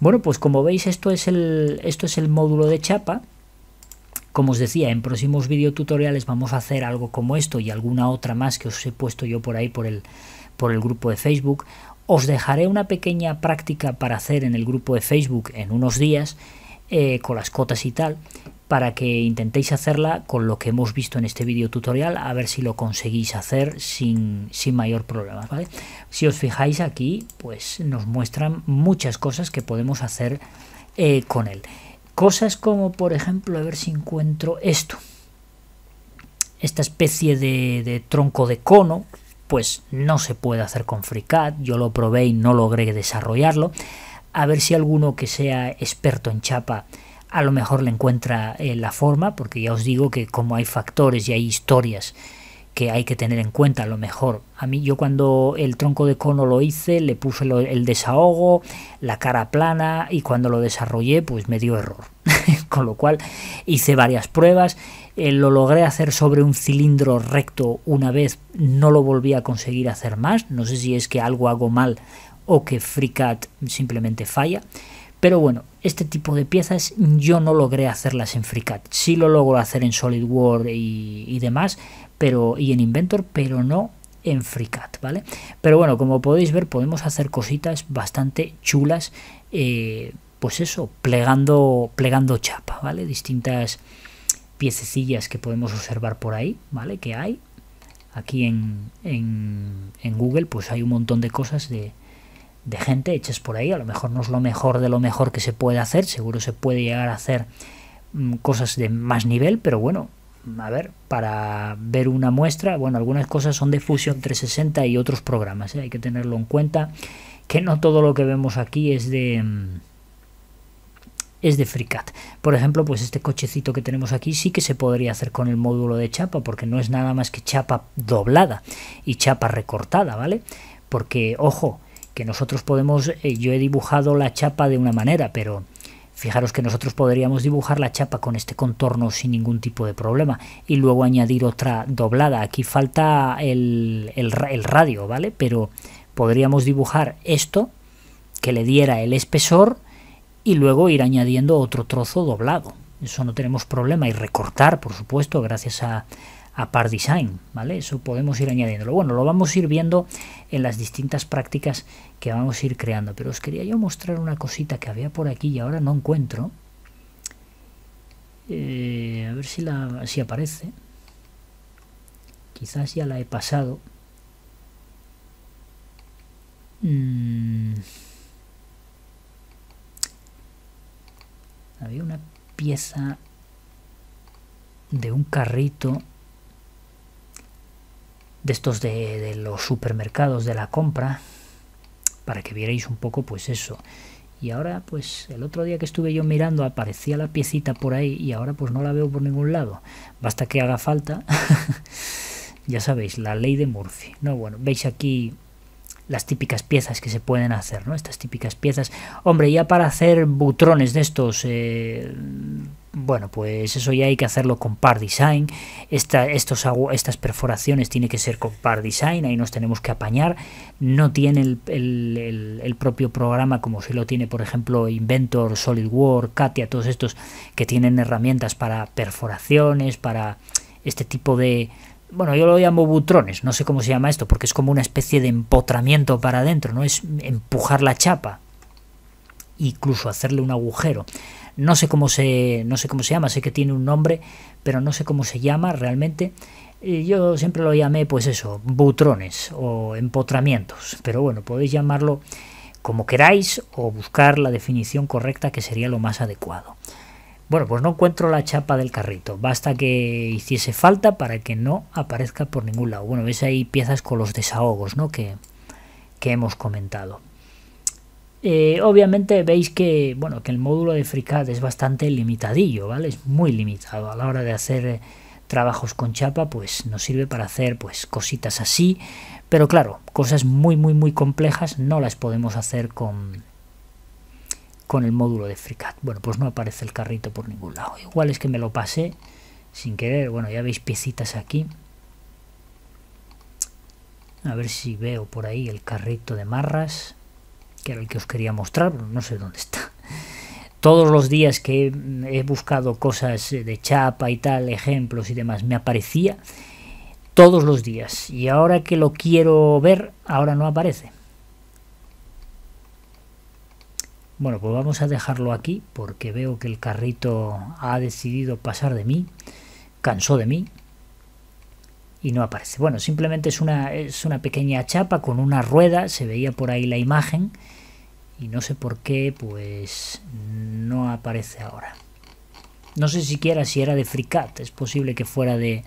Bueno, pues como veis, esto es el, esto es el módulo de chapa. Como os decía, en próximos videotutoriales vamos a hacer algo como esto y alguna otra más que os he puesto yo por ahí por el, por el grupo de Facebook. Os dejaré una pequeña práctica para hacer en el grupo de Facebook en unos días eh, con las cotas y tal, para que intentéis hacerla con lo que hemos visto en este vídeo tutorial, a ver si lo conseguís hacer sin, mayor problema. Si os fijáis aquí, pues nos muestran muchas cosas que podemos hacer eh, con él. Cosas como, por ejemplo, a ver si encuentro esto. Esta especie de, de tronco de cono, pues no se puede hacer con FreeCAD. Yo lo probé y no logré desarrollarlo. A ver si alguno que sea experto en chapa a lo mejor le encuentra eh, la forma, porque ya os digo que como hay factores y hay historias que hay que tener en cuenta a lo mejor. A mí yo cuando el tronco de cono lo hice, le puse el desahogo, la cara plana y cuando lo desarrollé pues me dio error. [LAUGHS] Con lo cual hice varias pruebas, eh, lo logré hacer sobre un cilindro recto una vez, no lo volví a conseguir hacer más, no sé si es que algo hago mal o que FreeCAD simplemente falla. Pero bueno, este tipo de piezas yo no logré hacerlas en FreeCAD. Sí lo logro hacer en SolidWorks y, demás, pero y en Inventor, pero no en FreeCAD, ¿vale? Pero bueno, como podéis ver, podemos hacer cositas bastante chulas, eh, pues eso, plegando, plegando chapa, ¿vale? Distintas piececillas que podemos observar por ahí, ¿vale? Que hay aquí en Google, pues hay un montón de cosas de, de gente hechas por ahí. A lo mejor no es lo mejor de lo mejor que se puede hacer, seguro se puede llegar a hacer mm, cosas de más nivel, pero bueno, a ver, para ver una muestra, bueno, algunas cosas son de Fusion 360 y otros programas, ¿eh? hay que tenerlo en cuenta, que no todo lo que vemos aquí es de mm, es de FreeCAD. Por ejemplo, pues este cochecito que tenemos aquí sí que se podría hacer con el módulo de chapa, porque no es nada más que chapa doblada y chapa recortada, ¿vale? Porque, ojo, que nosotros podemos, eh, yo he dibujado la chapa de una manera, pero fijaros que nosotros podríamos dibujar la chapa con este contorno sin ningún tipo de problema y luego añadir otra doblada. Aquí falta el, el, el radio, ¿vale? Pero podríamos dibujar esto que le diera el espesor y luego ir añadiendo otro trozo doblado. Eso no tenemos problema y recortar, por supuesto, gracias a a par Design, ¿vale? Eso podemos ir añadiéndolo. Bueno, lo vamos a ir viendo en las distintas prácticas que vamos a ir creando, pero os quería yo mostrar una cosita que había por aquí y ahora no encuentro. Eh, a ver si, la, si aparece. Quizás ya la he pasado. Mm. Había una pieza de un carrito de estos de, los supermercados de la compra para que vierais un poco pues eso y ahora pues el otro día que estuve yo mirando aparecía la piecita por ahí y ahora pues no la veo por ningún lado basta que haga falta [LAUGHS] ya sabéis la ley de Murphy no bueno veis aquí las típicas piezas que se pueden hacer, ¿no? Estas típicas piezas. Hombre, ya para hacer butrones de estos, eh, bueno, pues eso ya hay que hacerlo con par design. estas perforaciones tienen que ser con par design, ahí nos tenemos que apañar. No tiene el, propio programa como si lo tiene, por ejemplo, Inventor, SolidWorks, Katia, todos estos que tienen herramientas para perforaciones, para este tipo de, bueno, yo lo llamo butrones, no sé cómo se llama esto, porque es como una especie de empotramiento para adentro, ¿no? Es empujar la chapa, incluso hacerle un agujero. No sé cómo se, no sé cómo se llama, sé que tiene un nombre, pero no sé cómo se llama realmente. yo siempre lo llamé, pues eso, butrones o empotramientos. Pero bueno, podéis llamarlo como queráis o buscar la definición correcta que sería lo más adecuado. Bueno, pues no encuentro la chapa del carrito. Basta que hiciese falta para que no aparezca por ningún lado. Bueno, ves ahí piezas con los desahogos, ¿no? que hemos comentado. Eh, obviamente veis que, bueno, que el módulo de FreeCAD es bastante limitadillo, ¿vale? Es muy limitado a la hora de hacer eh, trabajos con chapa, pues nos sirve para hacer pues cositas así, pero claro, cosas muy muy muy complejas no las podemos hacer con con el módulo de FreeCAD. Bueno, pues no aparece el carrito por ningún lado. Igual es que me lo pasé sin querer. Bueno, ya veis piecitas aquí. A ver si veo por ahí el carrito de marras que era el que os quería mostrar, no sé dónde está. Todos los días que he buscado cosas de chapa y tal, ejemplos y demás, me aparecía todos los días. Y ahora que lo quiero ver, ahora no aparece. Bueno, pues vamos a dejarlo aquí porque veo que el carrito ha decidido pasar de mí, cansó de mí y no aparece. Bueno, simplemente es una, es una pequeña chapa con una rueda, se veía por ahí la imagen y no sé por qué pues no aparece ahora. No sé siquiera si era de FreeCAD, es posible que fuera de,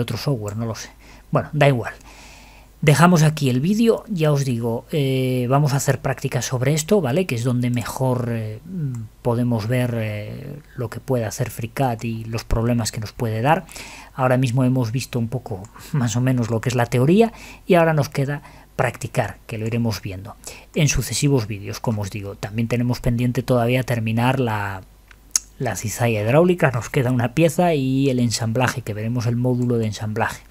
otro software, no lo sé. Bueno, da igual. Dejamos aquí el vídeo, ya os digo, eh, vamos a hacer prácticas sobre esto, ¿vale? Que es donde mejor eh, podemos ver eh, lo que puede hacer FreeCAD y los problemas que nos puede dar. Ahora mismo hemos visto un poco más o menos lo que es la teoría y ahora nos queda practicar, que lo iremos viendo en sucesivos vídeos, como os digo. También tenemos pendiente todavía terminar la, la cizalla hidráulica, nos queda una pieza y el ensamblaje, que veremos el módulo de ensamblaje.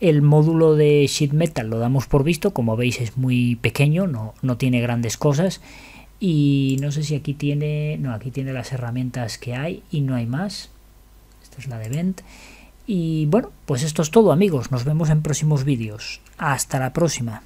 El módulo de sheet metal lo damos por visto, como veis es muy pequeño, no, tiene grandes cosas. Y no sé si aquí tiene, no, aquí tiene las herramientas que hay y no hay más. Esta es la de Vent. Y bueno, pues esto es todo amigos, nos vemos en próximos vídeos. Hasta la próxima.